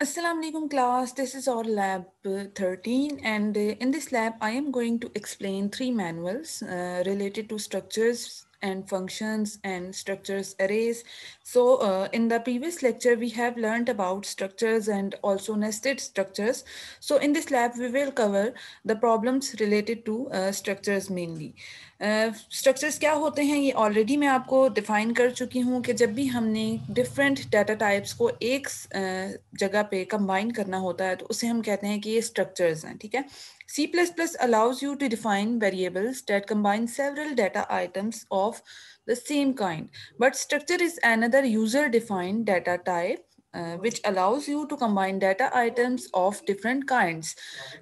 Assalamu alaikum class, this is our lab uh, 13 and uh, in this lab I am going to explain three manuals uh, related to structures and functions and structures arrays. So uh, in the previous lecture we have learned about structures and also nested structures. So in this lab we will cover the problems related to uh, structures mainly. Structures uh, क्या होते हैं ये already मैं आपको define कर चुकी हूँ कि जब भी हमने डिफरेंट डाटा टाइप्स को एक uh, जगह पे कंबाइन करना होता है तो उसे हम कहते हैं कि ये स्ट्रक्चर्स हैं ठीक है C plus plus allows you to define variables that combine several data items of the same kind but structure is another user defined data type uh, which allows you to combine data items of different kinds.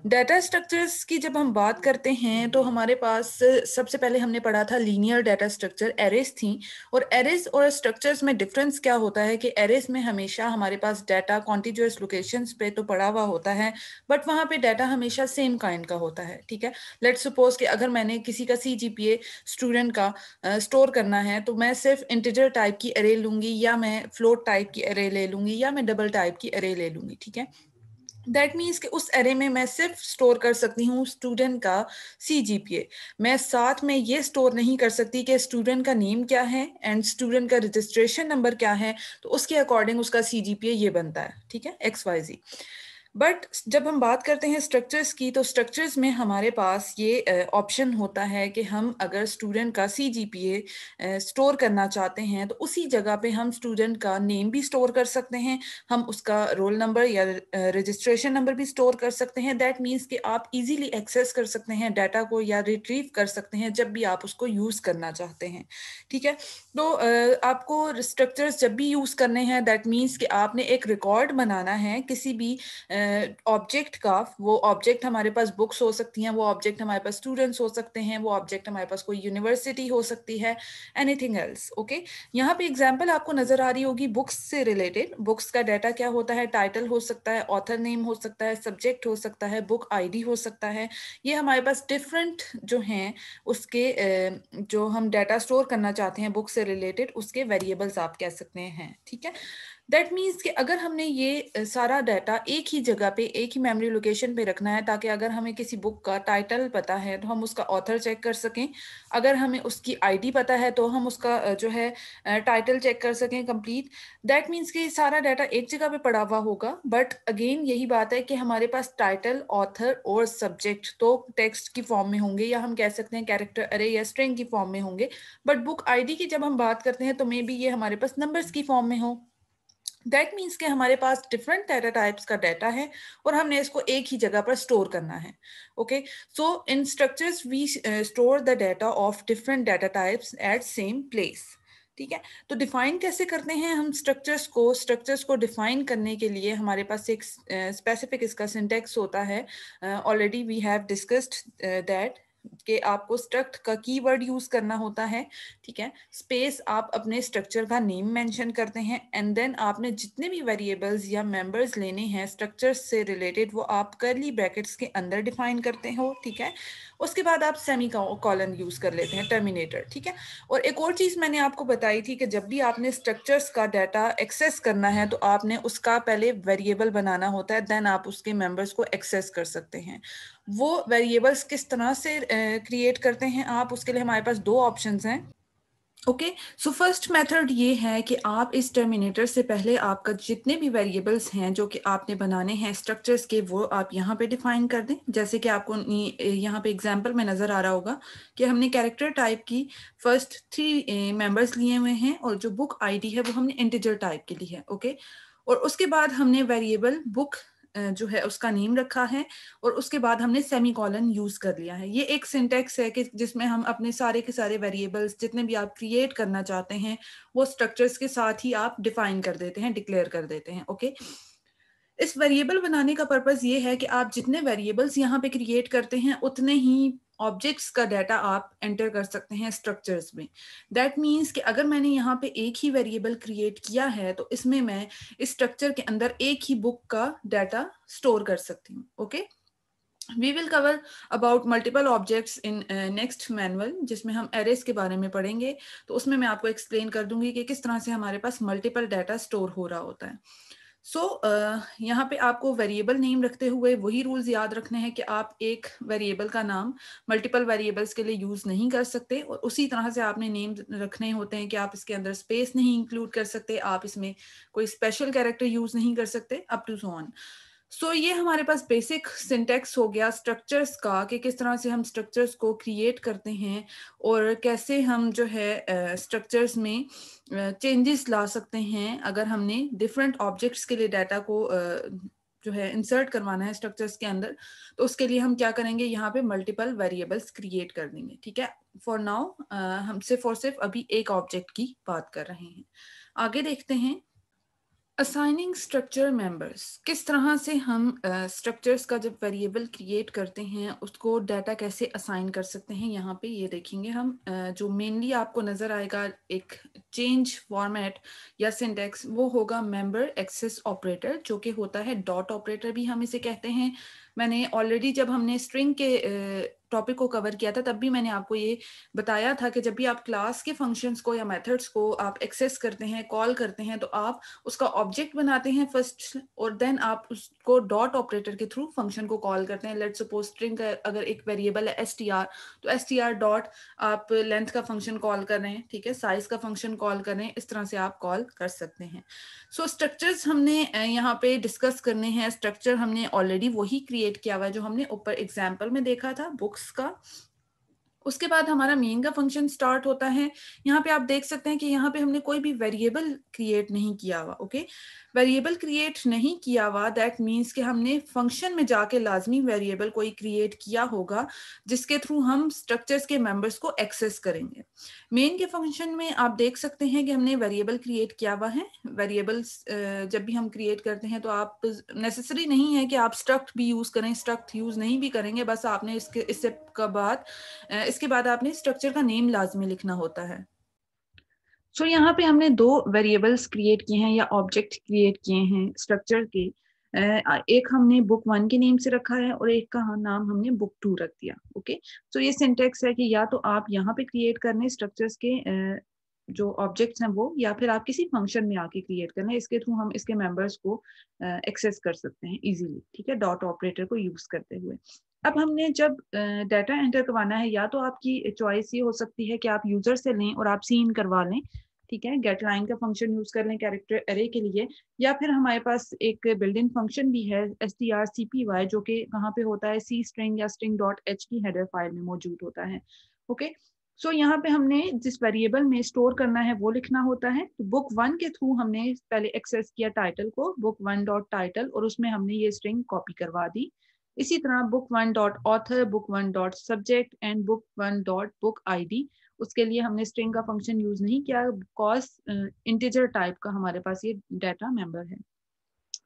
Data structures की जब हम बात करते हैं तो हमारे पास सबसे पहले हमने पढ़ा था linear data structure arrays थी और arrays और structures में difference क्या होता है कि arrays में हमेशा हमारे पास data contiguous locations पे तो पड़ा हुआ होता है but वहाँ पे data हमेशा same kind का होता है ठीक है let's suppose कि अगर मैंने किसी का CGPA student का स्टोर uh, करना है तो मैं सिर्फ इंटीजर टाइप की अरे लूँगी या मैं फ्लोट टाइप की अरे ले लूँगी लूंगी या मैं डबल टाइप की एरे ले लूंगी ठीक है दैट मीन्स कि उस एरे में मैं सिर्फ स्टोर कर सकती हूँ स्टूडेंट का सी जी पी ए मैं साथ में ये स्टोर नहीं कर सकती कि स्टूडेंट का नेम क्या है एंड स्टूडेंट का रजिस्ट्रेशन नंबर क्या है तो उसके अकॉर्डिंग उसका सी जी पी ए ये बनता है ठीक है एक्स वाई जी बट जब हम बात करते हैं स्ट्रक्चर्स की तो स्ट्रक्चर्स में हमारे पास ये ऑप्शन होता है कि हम अगर स्टूडेंट का सी जी पी ए स्टोर करना चाहते हैं तो उसी जगह पे हम स्टूडेंट का नेम भी स्टोर कर सकते हैं हम उसका रोल नंबर या रजिस्ट्रेशन नंबर भी स्टोर कर सकते हैं दैट मीन्स कि आप इजीली एक्सेस कर सकते हैं डाटा को या रिट्रीव कर सकते हैं जब भी आप उसको यूज़ करना चाहते हैं ठीक है तो आपको स्ट्रक्चर्स जब भी यूज़ करने हैं दैट मीन्स कि आपने एक रिकॉर्ड बनाना है किसी भी ऑब्जेक्ट uh, का वो ऑब्जेक्ट हमारे पास बुक्स हो सकती हैं वो ऑब्जेक्ट हमारे पास स्टूडेंट्स हो सकते हैं वो ऑब्जेक्ट हमारे पास कोई यूनिवर्सिटी हो सकती है एनीथिंग एल्स ओके यहाँ पे एग्जाम्पल आपको नजर आ रही होगी बुक्स से रिलेटेड बुक्स का डाटा क्या होता है टाइटल हो सकता है ऑथर नेम हो सकता है सब्जेक्ट हो सकता है बुक आई हो सकता है ये हमारे पास डिफरेंट जो हैं उसके uh, जो हम डाटा स्टोर करना चाहते हैं बुक से रिलेटेड उसके वेरिएबल्स आप कह सकते हैं ठीक है दैट मीन्स कि अगर हमने ये सारा डाटा एक ही जगह पे एक ही मेमोरी लोकेशन पे रखना है ताकि अगर हमें किसी बुक का टाइटल पता है तो हम उसका ऑथर चेक कर सकें अगर हमें उसकी आईडी पता है तो हम उसका जो है टाइटल चेक कर सकें कंप्लीट दैट मीन्स कि सारा डाटा एक जगह पे पड़ा हुआ होगा बट अगेन यही बात है कि हमारे पास टाइटल ऑथर और सब्जेक्ट तो टेक्स्ट की फॉर्म में होंगे या हम कह सकते हैं कैरेक्टर अरे या स्ट्रिंग की फॉर्म में होंगे बट बुक आई की जब हम बात करते हैं तो मे बी ये हमारे पास नंबर्स की फॉर्म में हो दैट मीन्स के हमारे पास डिफरेंट डेटा टाइप्स का डाटा है और हमने इसको एक ही जगह पर स्टोर करना है okay so in structures we store the data of different data types at same place ठीक है तो डिफाइन कैसे करते हैं हम स्ट्रक्चर्स को स्ट्रक्चर्स को डिफाइन करने के लिए हमारे पास एक स्पेसिफिक uh, इसका सिंटेक्स होता है already we have discussed that के आपको स्ट्रक्ट का कीवर्ड यूज करना होता है ठीक है स्पेस आप अपने स्ट्रक्चर का नेम मेंशन करते हैं एंड देन आपने जितने भी वेरिएबल्स या मेंबर्स लेने हैं स्ट्रक्चर से रिलेटेड वो आप करली ब्रैकेट्स के अंदर डिफाइन करते हो ठीक है उसके बाद आप सेमी कॉलन यूज कर लेते हैं टर्मिनेटर ठीक है और एक और चीज मैंने आपको बताई थी कि जब भी आपने स्ट्रक्चर्स का डाटा एक्सेस करना है तो आपने उसका पहले वेरिएबल बनाना होता है देन आप उसके मेंबर्स को एक्सेस कर सकते हैं वो वेरिएबल्स किस तरह से क्रिएट करते हैं आप उसके लिए हमारे पास दो ऑप्शंस हैं ओके सो फर्स्ट मेथड ये है कि आप इस टर्मिनेटर से पहले आपका जितने भी वेरिएबल्स हैं जो कि आपने बनाने हैं स्ट्रक्चर्स के वो आप यहाँ पे डिफाइन कर दें जैसे कि आपको यहाँ पे एग्जांपल में नज़र आ रहा होगा कि हमने कैरेक्टर टाइप की फर्स्ट थ्री मेंबर्स लिए हुए हैं और जो बुक आईडी है वो हमने इंटीजर टाइप के लिए है ओके okay? और उसके बाद हमने वेरिएबल बुक जो है उसका नेम रखा है और उसके बाद हमने सेमी कॉलन यूज कर लिया है ये एक सिंटेक्स है कि जिसमें हम अपने सारे के सारे वेरिएबल्स जितने भी आप क्रिएट करना चाहते हैं वो स्ट्रक्चर्स के साथ ही आप डिफाइन कर देते हैं डिक्लेयर कर देते हैं ओके okay? इस वेरिएबल बनाने का पर्पज ये है कि आप जितने वेरिएबल्स यहाँ पे क्रिएट करते हैं उतने ही ऑब्जेक्ट्स का डाटा आप एंटर कर सकते हैं स्ट्रक्चर्स में दैट मीन्स कि अगर मैंने यहाँ पे एक ही वेरिएबल क्रिएट किया है तो इसमें मैं इस स्ट्रक्चर के अंदर एक ही बुक का डाटा स्टोर कर सकती हूँ okay we will cover about multiple objects in next manual जिसमें हम एरेस के बारे में पढ़ेंगे तो उसमें मैं आपको एक्सप्लेन कर दूंगी कि किस तरह से हमारे पास मल्टीपल डाटा स्टोर हो रहा होता है सो so, uh, यहाँ पे आपको वेरिएबल नेम रखते हुए वही रूल्स याद रखने हैं कि आप एक वेरिएबल का नाम मल्टीपल वेरिएबल्स के लिए यूज़ नहीं कर सकते और उसी तरह से आपने नेम रखने होते हैं कि आप इसके अंदर स्पेस नहीं इंक्लूड कर सकते आप इसमें कोई स्पेशल कैरेक्टर यूज़ नहीं कर सकते up to so on so so, ये हमारे पास बेसिक सिंटेक्स हो गया स्ट्रक्चर्स का कि किस तरह से हम स्ट्रक्चर्स को क्रिएट करते हैं और कैसे हम जो है स्ट्रक्चर्स uh, में चेंजेस uh, ला सकते हैं अगर हमने डिफरेंट ऑब्जेक्ट्स के लिए डाटा को uh, जो है इंसर्ट करवाना है स्ट्रक्चर्स के अंदर तो उसके लिए हम क्या करेंगे यहाँ पे मल्टीपल वेरिएबल्स क्रिएट कर देंगे ठीक है फॉर नाउ हम सिर्फ और सिर्फ अभी एक ऑब्जेक्ट की बात कर रहे हैं आगे देखते हैं असाइनिंग स्ट्रक्चर मेंबर्स किस तरह से हम स्ट्रक्चर्स uh, का जब वेरिएबल क्रिएट करते हैं उसको डाटा कैसे असाइन कर सकते हैं यहाँ पे ये देखेंगे हम uh, जो मेनली आपको नज़र आएगा एक चेंज फॉर्मेट या सिंटेक्स वो होगा मेंबर एक्सेस ऑपरेटर जो कि होता है डॉट ऑपरेटर भी हम इसे कहते हैं मैंने ऑलरेडी जब हमने स्ट्रिंग के टॉपिक को कवर किया था तब भी मैंने आपको ये बताया था कि जब भी आप क्लास के फंक्शंस को या मेथड्स को आप एक्सेस करते हैं कॉल करते हैं तो आप उसका ऑब्जेक्ट बनाते हैं फर्स्ट और देन आप उसको डॉट ऑपरेटर के थ्रू फंक्शन को कॉल करते हैं लेट सपोज स्ट्रिंग अगर एक वेरिएबल है एस तो एस डॉट आप लेंथ का फंक्शन कॉल कर रहे हैं ठीक है साइज का फंक्शन कॉल कर रहे हैं इस तरह से आप कॉल कर सकते हैं सो so, स्ट्रक्चर्स हमने यहाँ पे डिस्कस करने हैं स्ट्रक्चर हमने ऑलरेडी वही क्रिएट किया हुआ है जो हमने ऊपर एग्जाम्पल में देखा था बुक बुक्स का उसके बाद हमारा मेन का फंक्शन स्टार्ट होता है यहाँ पे आप देख सकते हैं कि यहाँ पे हमने कोई भी वेरिएबल क्रिएट नहीं किया हुआ ओके वेरिएबल क्रिएट नहीं किया हुआ दैट मीन्स कि हमने फंक्शन में जाके लाजमी वेरिएबल कोई क्रिएट किया होगा जिसके थ्रू हम स्ट्रक्चर्स के मेंबर्स को एक्सेस करेंगे मेन के फंक्शन में आप देख सकते हैं कि हमने वेरिएबल क्रिएट किया हुआ है वेरिएबल्स जब भी हम क्रिएट करते हैं तो आप नेसेसरी नहीं है कि आप स्ट्रक्ट भी यूज़ करें स्ट्रक्ट यूज़ नहीं भी करेंगे बस आपने इसके इससे का बाद इसके बाद आपने स्ट्रक्चर का नेम लाजमी लिखना होता है सो so, यहाँ पे हमने दो वेरिएबल्स क्रिएट किए हैं या ऑब्जेक्ट क्रिएट किए हैं स्ट्रक्चर के एक हमने बुक वन के नेम से रखा है और एक का नाम हमने बुक टू रख दिया ओके सो so, ये सिंटेक्स है कि या तो आप यहाँ पे क्रिएट करने स्ट्रक्चर्स के जो ऑब्जेक्ट्स हैं वो या फिर आप किसी फंक्शन में आके क्रिएट करना है इसके थ्रू हम इसके मेंबर्स को एक्सेस कर सकते हैं इजीली ठीक है डॉट ऑपरेटर को यूज करते हुए अब हमने जब डाटा एंटर करवाना है या तो आपकी चॉइस ये हो सकती है कि आप यूजर से लें और आप सीन करवा लें ठीक है गेट लाइन का फंक्शन यूज कर लें कैरेक्टर एरे के लिए या फिर हमारे पास एक बिल्डिंग फंक्शन भी है S T R C P Y जो कि कहाँ पे होता है सी स्ट्रिंग या स्ट्रिंग डॉट एच की हेडर फाइल में मौजूद होता है ओके सो so, यहाँ पे हमने जिस वेरिएबल में स्टोर करना है वो लिखना होता है तो बुक वन के थ्रू हमने पहले एक्सेस किया टाइटल को बुक वन डॉट टाइटल और उसमें हमने ये स्ट्रिंग कॉपी करवा दी इसी तरह book one dot author book one dot subject and book one dot book I D उसके लिए हमने स्ट्रिंग का फंक्शन यूज नहीं किया बिकॉज इंटीजर टाइप का हमारे पास ये डाटा मेंबर है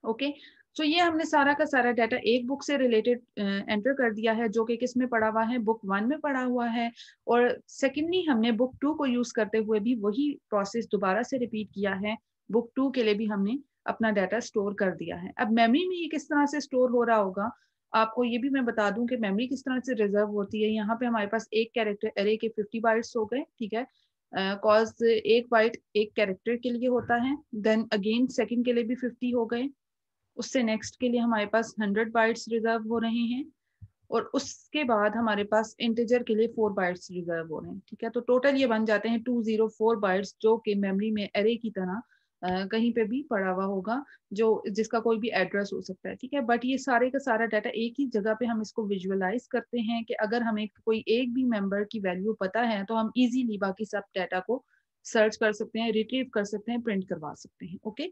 ओके okay? सो so, ये हमने सारा का सारा डाटा एक बुक से रिलेटेड एंटर कर दिया है जो कि किस में पड़ा हुआ है बुक वन में पड़ा हुआ है और सेकेंडली हमने बुक टू को यूज करते हुए भी वही प्रोसेस दोबारा से रिपीट किया है बुक टू के लिए भी हमने अपना डाटा स्टोर कर दिया है अब मेमोरी में ये किस तरह से स्टोर हो रहा होगा आपको ये भी मैं बता दूं कि मेमोरी किस तरह से रिजर्व होती है यहाँ पे हमारे पास एक कैरेक्टर एरे के फिफ्टी बाइट्स हो गए ठीक है कॉज uh, एक बाइट एक कैरेक्टर के लिए होता है देन अगेन सेकंड के लिए भी फिफ्टी हो गए उससे नेक्स्ट के लिए हमारे पास हंड्रेड बाइट्स रिजर्व हो रहे हैं और उसके बाद हमारे पास इंटेजर के लिए फोर बाइट्स रिजर्व हो रहे हैं ठीक है तो टोटल ये बन जाते हैं टू जीरो फोर बाइट्स जो कि मेमोरी में एरे की तरह कहीं पे भी पड़ा हुआ होगा जो जिसका कोई भी एड्रेस हो सकता है ठीक है बट ये सारे का सारा डाटा एक ही जगह पे हम इसको विजुअलाइज करते हैं कि अगर हमें कोई एक भी मेंबर की वैल्यू पता है तो हम इजीली बाकी सब डाटा को सर्च कर सकते हैं रिट्रीव कर सकते हैं प्रिंट करवा सकते हैं ओके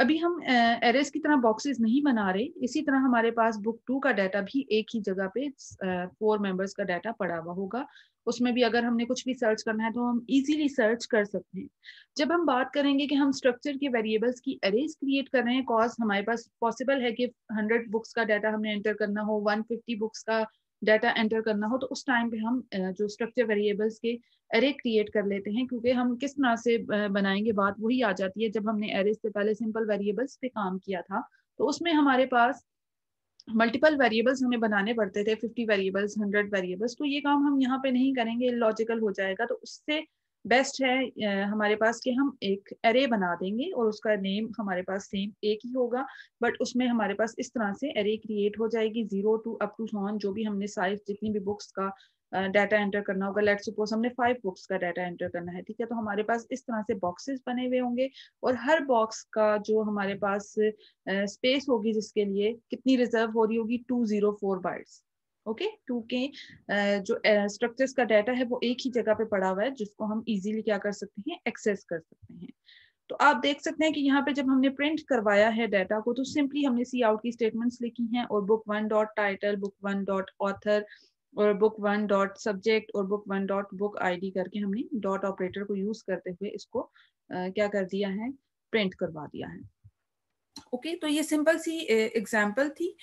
अभी हम एरेस की तरह बॉक्सेस नहीं बना रहे इसी तरह हमारे पास बुक टू का डाटा भी एक ही जगह पे फोर मेंबर्स का डाटा पड़ा हुआ होगा उसमें भी अगर हमने कुछ भी सर्च करना है तो हम इजीली सर्च कर सकते हैं जब हम बात करेंगे कि हम स्ट्रक्चर के वेरिएबल्स की अरेज क्रिएट कर रहे हैं कॉज हमारे पास पॉसिबल है कि हंड्रेड बुक्स का डाटा हमने एंटर करना हो वन फिफ्टी बुक्स का डाटा एंटर करना हो तो उस टाइम पे हम जो स्ट्रक्चर वेरिएबल्स के एरे क्रिएट कर लेते हैं क्योंकि हम किस तरह से बनाएंगे बात वही आ जाती है जब हमने एरे से पहले सिंपल वेरिएबल्स पे काम किया था तो उसमें हमारे पास मल्टीपल वेरिएबल्स हमें बनाने पड़ते थे फिफ्टी वेरिएबल्स हंड्रेड वेरिएबल्स तो ये काम हम यहाँ पे नहीं करेंगे लॉजिकल हो जाएगा तो उससे बेस्ट है हमारे पास कि हम एक एरे बना देंगे और उसका नेम हमारे पास सेम एक ही होगा बट उसमें हमारे पास इस तरह से एरे क्रिएट हो जाएगी जीरो टू अप टू सॉन जो भी हमने साइज जितनी भी बुक्स का डाटा एंटर करना होगा लेट सपोज हमने फाइव बुक्स का डाटा एंटर करना है ठीक है तो हमारे पास इस तरह से बॉक्सेस बने हुए होंगे और हर बॉक्स का जो हमारे पास स्पेस होगी जिसके लिए कितनी रिजर्व हो रही होगी two zero four bytes okay two के जो स्ट्रक्चर्स का डाटा है वो एक ही जगह पे पड़ा हुआ है जिसको हम इजीली क्या कर सकते हैं एक्सेस कर सकते हैं तो आप देख सकते हैं कि यहाँ पे जब हमने प्रिंट करवाया है डाटा को तो सिंपली हमने सी आउट की स्टेटमेंट्स लिखी हैं और book one dot title book one dot author और बुक वन डॉट सब्जेक्ट और book one dot book I करके हमने डॉट ऑपरेटर को यूज करते हुए इसको क्या कर दिया है प्रिंट करवा दिया है ओके okay, तो ये सिंपल सी एग्जाम्पल थी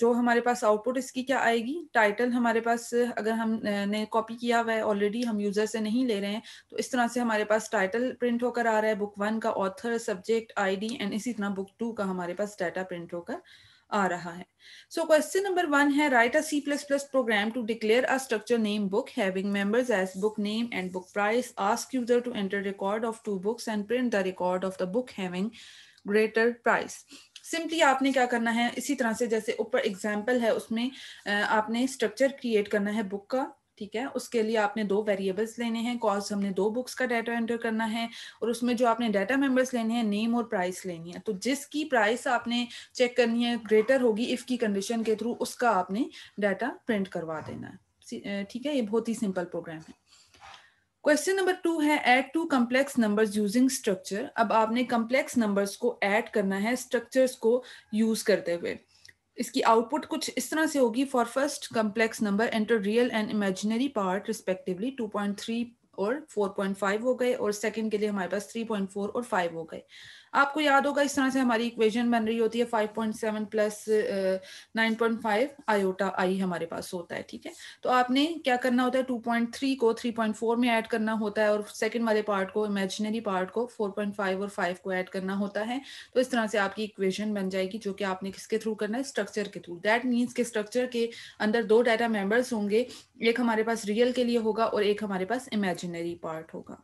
जो हमारे पास आउटपुट इसकी क्या आएगी टाइटल हमारे पास अगर हमने कॉपी किया हुआ है ऑलरेडी हम यूज़र से नहीं ले रहे हैं तो इस तरह से हमारे पास टाइटल प्रिंट होकर आ रहा है बुक वन का ऑथर सब्जेक्ट आईडी एंड इसी तरह बुक टू का हमारे पास डाटा प्रिंट होकर आ रहा है सो क्वेश्चन नंबर वन है write a C plus plus program to declare a structure name book having members as book name and book price ask user to enter record of two books and print the record of the book having greater price simply आपने क्या करना है इसी तरह से जैसे ऊपर example है उसमें आपने स्ट्रक्चर क्रिएट करना है बुक का ठीक है उसके लिए आपने दो वेरिएबल्स लेने हैं कॉज हमने दो बुक्स का डाटा एंटर करना है और उसमें जो आपने डाटा मेंबर्स लेने हैं नेम और प्राइस लेनी है तो जिसकी प्राइस आपने चेक करनी है ग्रेटर होगी इफ़ की कंडीशन के थ्रू उसका आपने डाटा प्रिंट करवा देना है ठीक है ये बहुत ही सिंपल प्रोग्राम है क्वेश्चन नंबर टू है add two complex numbers using structure अब आपने कम्प्लेक्स नंबर्स को ऐड करना है स्ट्रक्चर्स को यूज करते हुए इसकी आउटपुट कुछ इस तरह से होगी for first complex number enter real and imaginary part respectively 2.3 और 4.5 हो गए और सेकंड के लिए हमारे पास 3.4 और 5 हो गए आपको याद होगा इस तरह से हमारी इक्वेशन बन रही होती है 5.7 प्लस 9.5 आयोटा आई हमारे पास होता है ठीक है तो आपने क्या करना होता है 2.3 को 3.4 में ऐड करना होता है और सेकंड वाले पार्ट को इमेजिनरी पार्ट को 4.5 और 5 को ऐड करना होता है तो इस तरह से आपकी इक्वेशन बन जाएगी जो कि आपने किसके थ्रू करना है स्ट्रक्चर के थ्रू दैट मीन्स के स्ट्रक्चर के अंदर दो डाटा मेम्बर्स होंगे एक हमारे पास रियल के लिए होगा और एक हमारे पास इमेजिनरी पार्ट होगा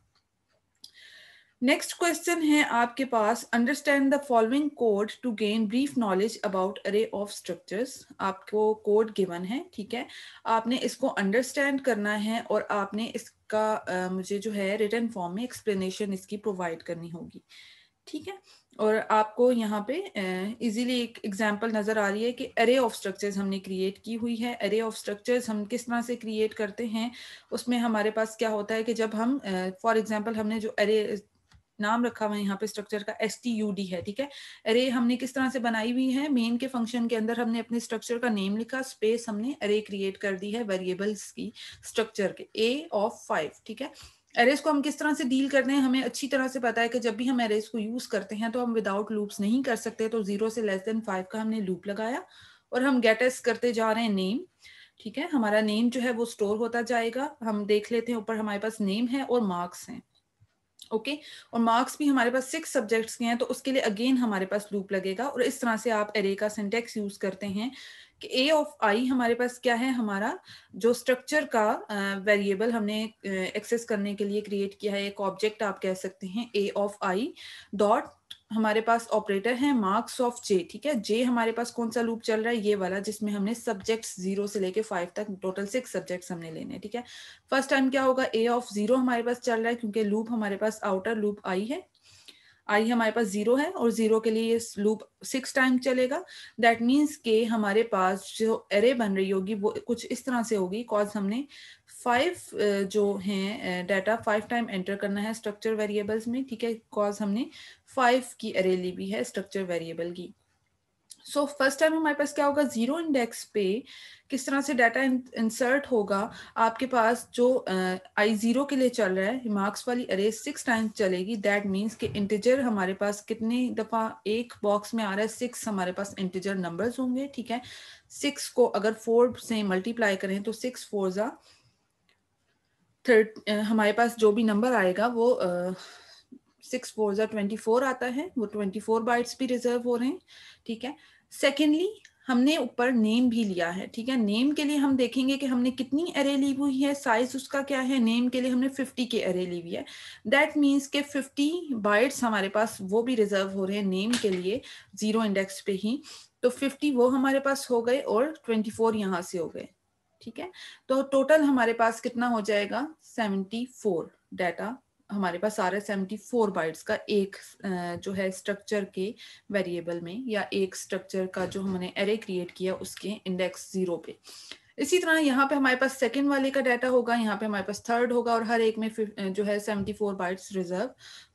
नेक्स्ट क्वेश्चन है आपके पास understand the following code to gain brief knowledge about array of structures आपको कोड गिवन है ठीक है आपने इसको अंडरस्टैंड करना है और आपने इसका uh, मुझे जो है रिटर्न फॉर्म में एक्सप्लेनेशन इसकी प्रोवाइड करनी होगी ठीक है और आपको यहाँ पे इजीली एक एग्जांपल नज़र आ रही है कि अरे ऑफ स्ट्रक्चर्स हमने क्रिएट की हुई है अरे ऑफ स्ट्रक्चर्स हम किस तरह से क्रिएट करते हैं उसमें हमारे पास क्या होता है कि जब हम फॉर uh, एग्जांपल हमने जो अरे नाम रखा हुआ है यहाँ पे स्ट्रक्चर का एस टी यू डी है ठीक है अरे हमने किस तरह से बनाई हुई है मेन के फंक्शन के अंदर हमने अपने स्ट्रक्चर का नेम लिखा स्पेस हमने अरे क्रिएट कर दी है वेरिएबल्स की स्ट्रक्चर के ए ऑफ फाइव ठीक है एरेस को हम किस तरह से डील करते हैं हमें अच्छी तरह से पता है कि जब भी हम एरेस को यूज करते हैं तो हम विदाउट लूप्स नहीं कर सकते तो जीरो से लेस देन फाइव का हमने लूप लगाया और हम गेट एस करते जा रहे हैं नेम ठीक है हमारा नेम जो है वो स्टोर होता जाएगा हम देख लेते हैं ऊपर हमारे पास नेम है और मार्क्स हैं ओके okay? और मार्क्स भी हमारे पास सिक्स सब्जेक्ट्स के हैं तो उसके लिए अगेन हमारे पास लूप लगेगा और इस तरह से आप एरे का सिंटेक्स यूज करते हैं कि ए ऑफ आई हमारे पास क्या है हमारा जो स्ट्रक्चर का वेरिएबल uh, हमने एक्सेस uh, करने के लिए क्रिएट किया है एक ऑब्जेक्ट आप कह सकते हैं ए ऑफ आई डॉट हमारे पास ऑपरेटर है मार्क्स ऑफ जे ठीक है जे हमारे पास कौन सा लूप चल रहा है ये वाला जिसमें हमने सब्जेक्ट्स जीरो से लेके फाइव तक टोटल सिक्स सब्जेक्ट्स हमने लेने ठीक है फर्स्ट टाइम क्या होगा ए ऑफ जीरो हमारे पास चल रहा है क्योंकि लूप हमारे पास आउटर लूप आई है आई हमारे पास जीरो है और जीरो के लिए ये लूप सिक्स टाइम चलेगा दैट मीन्स के हमारे पास जो एरे बन रही होगी वो कुछ इस तरह से होगी कॉज हमने फाइव uh, जो हैं डाटा फाइव टाइम एंटर करना है स्ट्रक्चर वेरिएबल्स में ठीक है कॉज हमने फाइव की अरे ली भी है स्ट्रक्चर वेरिएबल की सो फर्स्ट टाइम हमारे पास क्या होगा जीरो इंडेक्स पे किस तरह से डाटा इंसर्ट होगा आपके पास जो आई uh, जीरो के लिए चल रहा है मार्क्स वाली अरे सिक्स टाइम चलेगी दैट मीन्स कि इंटीजर हमारे पास कितने दफ़ा एक बॉक्स में आ रहा है सिक्स हमारे पास इंटीजर नंबर्स होंगे ठीक है सिक्स को अगर फोर से मल्टीप्लाई करें तो सिक्स फोर ज़ा थर्ड uh, हमारे पास जो भी नंबर आएगा वो सिक्स फोर ज़ा ट्वेंटी फोर आता है वो ट्वेंटी फोर बाइट्स भी रिजर्व हो रहे हैं ठीक है सेकेंडली हमने ऊपर नेम भी लिया है ठीक है नेम के लिए हम देखेंगे कि हमने कितनी अरे ली हुई है साइज उसका क्या है नेम के लिए हमने 50 के अरे ली हुई है दैट मीन्स के 50 बाइट्स हमारे पास वो भी रिजर्व हो रहे हैं नेम के लिए जीरो इंडेक्स पे ही तो 50 वो हमारे पास हो गए और 24 फोर यहाँ से हो गए ठीक है तो टोटल हमारे पास कितना हो जाएगा 74 डेटा हमारे पास सारा 74 बाइट्स का एक जो है स्ट्रक्चर के वेरिएबल में या एक स्ट्रक्चर का जो हमने एरे क्रिएट किया उसके इंडेक्स ज़ीरो पे इसी तरह यहाँ पे हमारे पास सेकंड वाले का डाटा होगा यहाँ पे हमारे पास थर्ड होगा और हर एक में जो है सेवेंटी फोर बाइट्स रिजर्व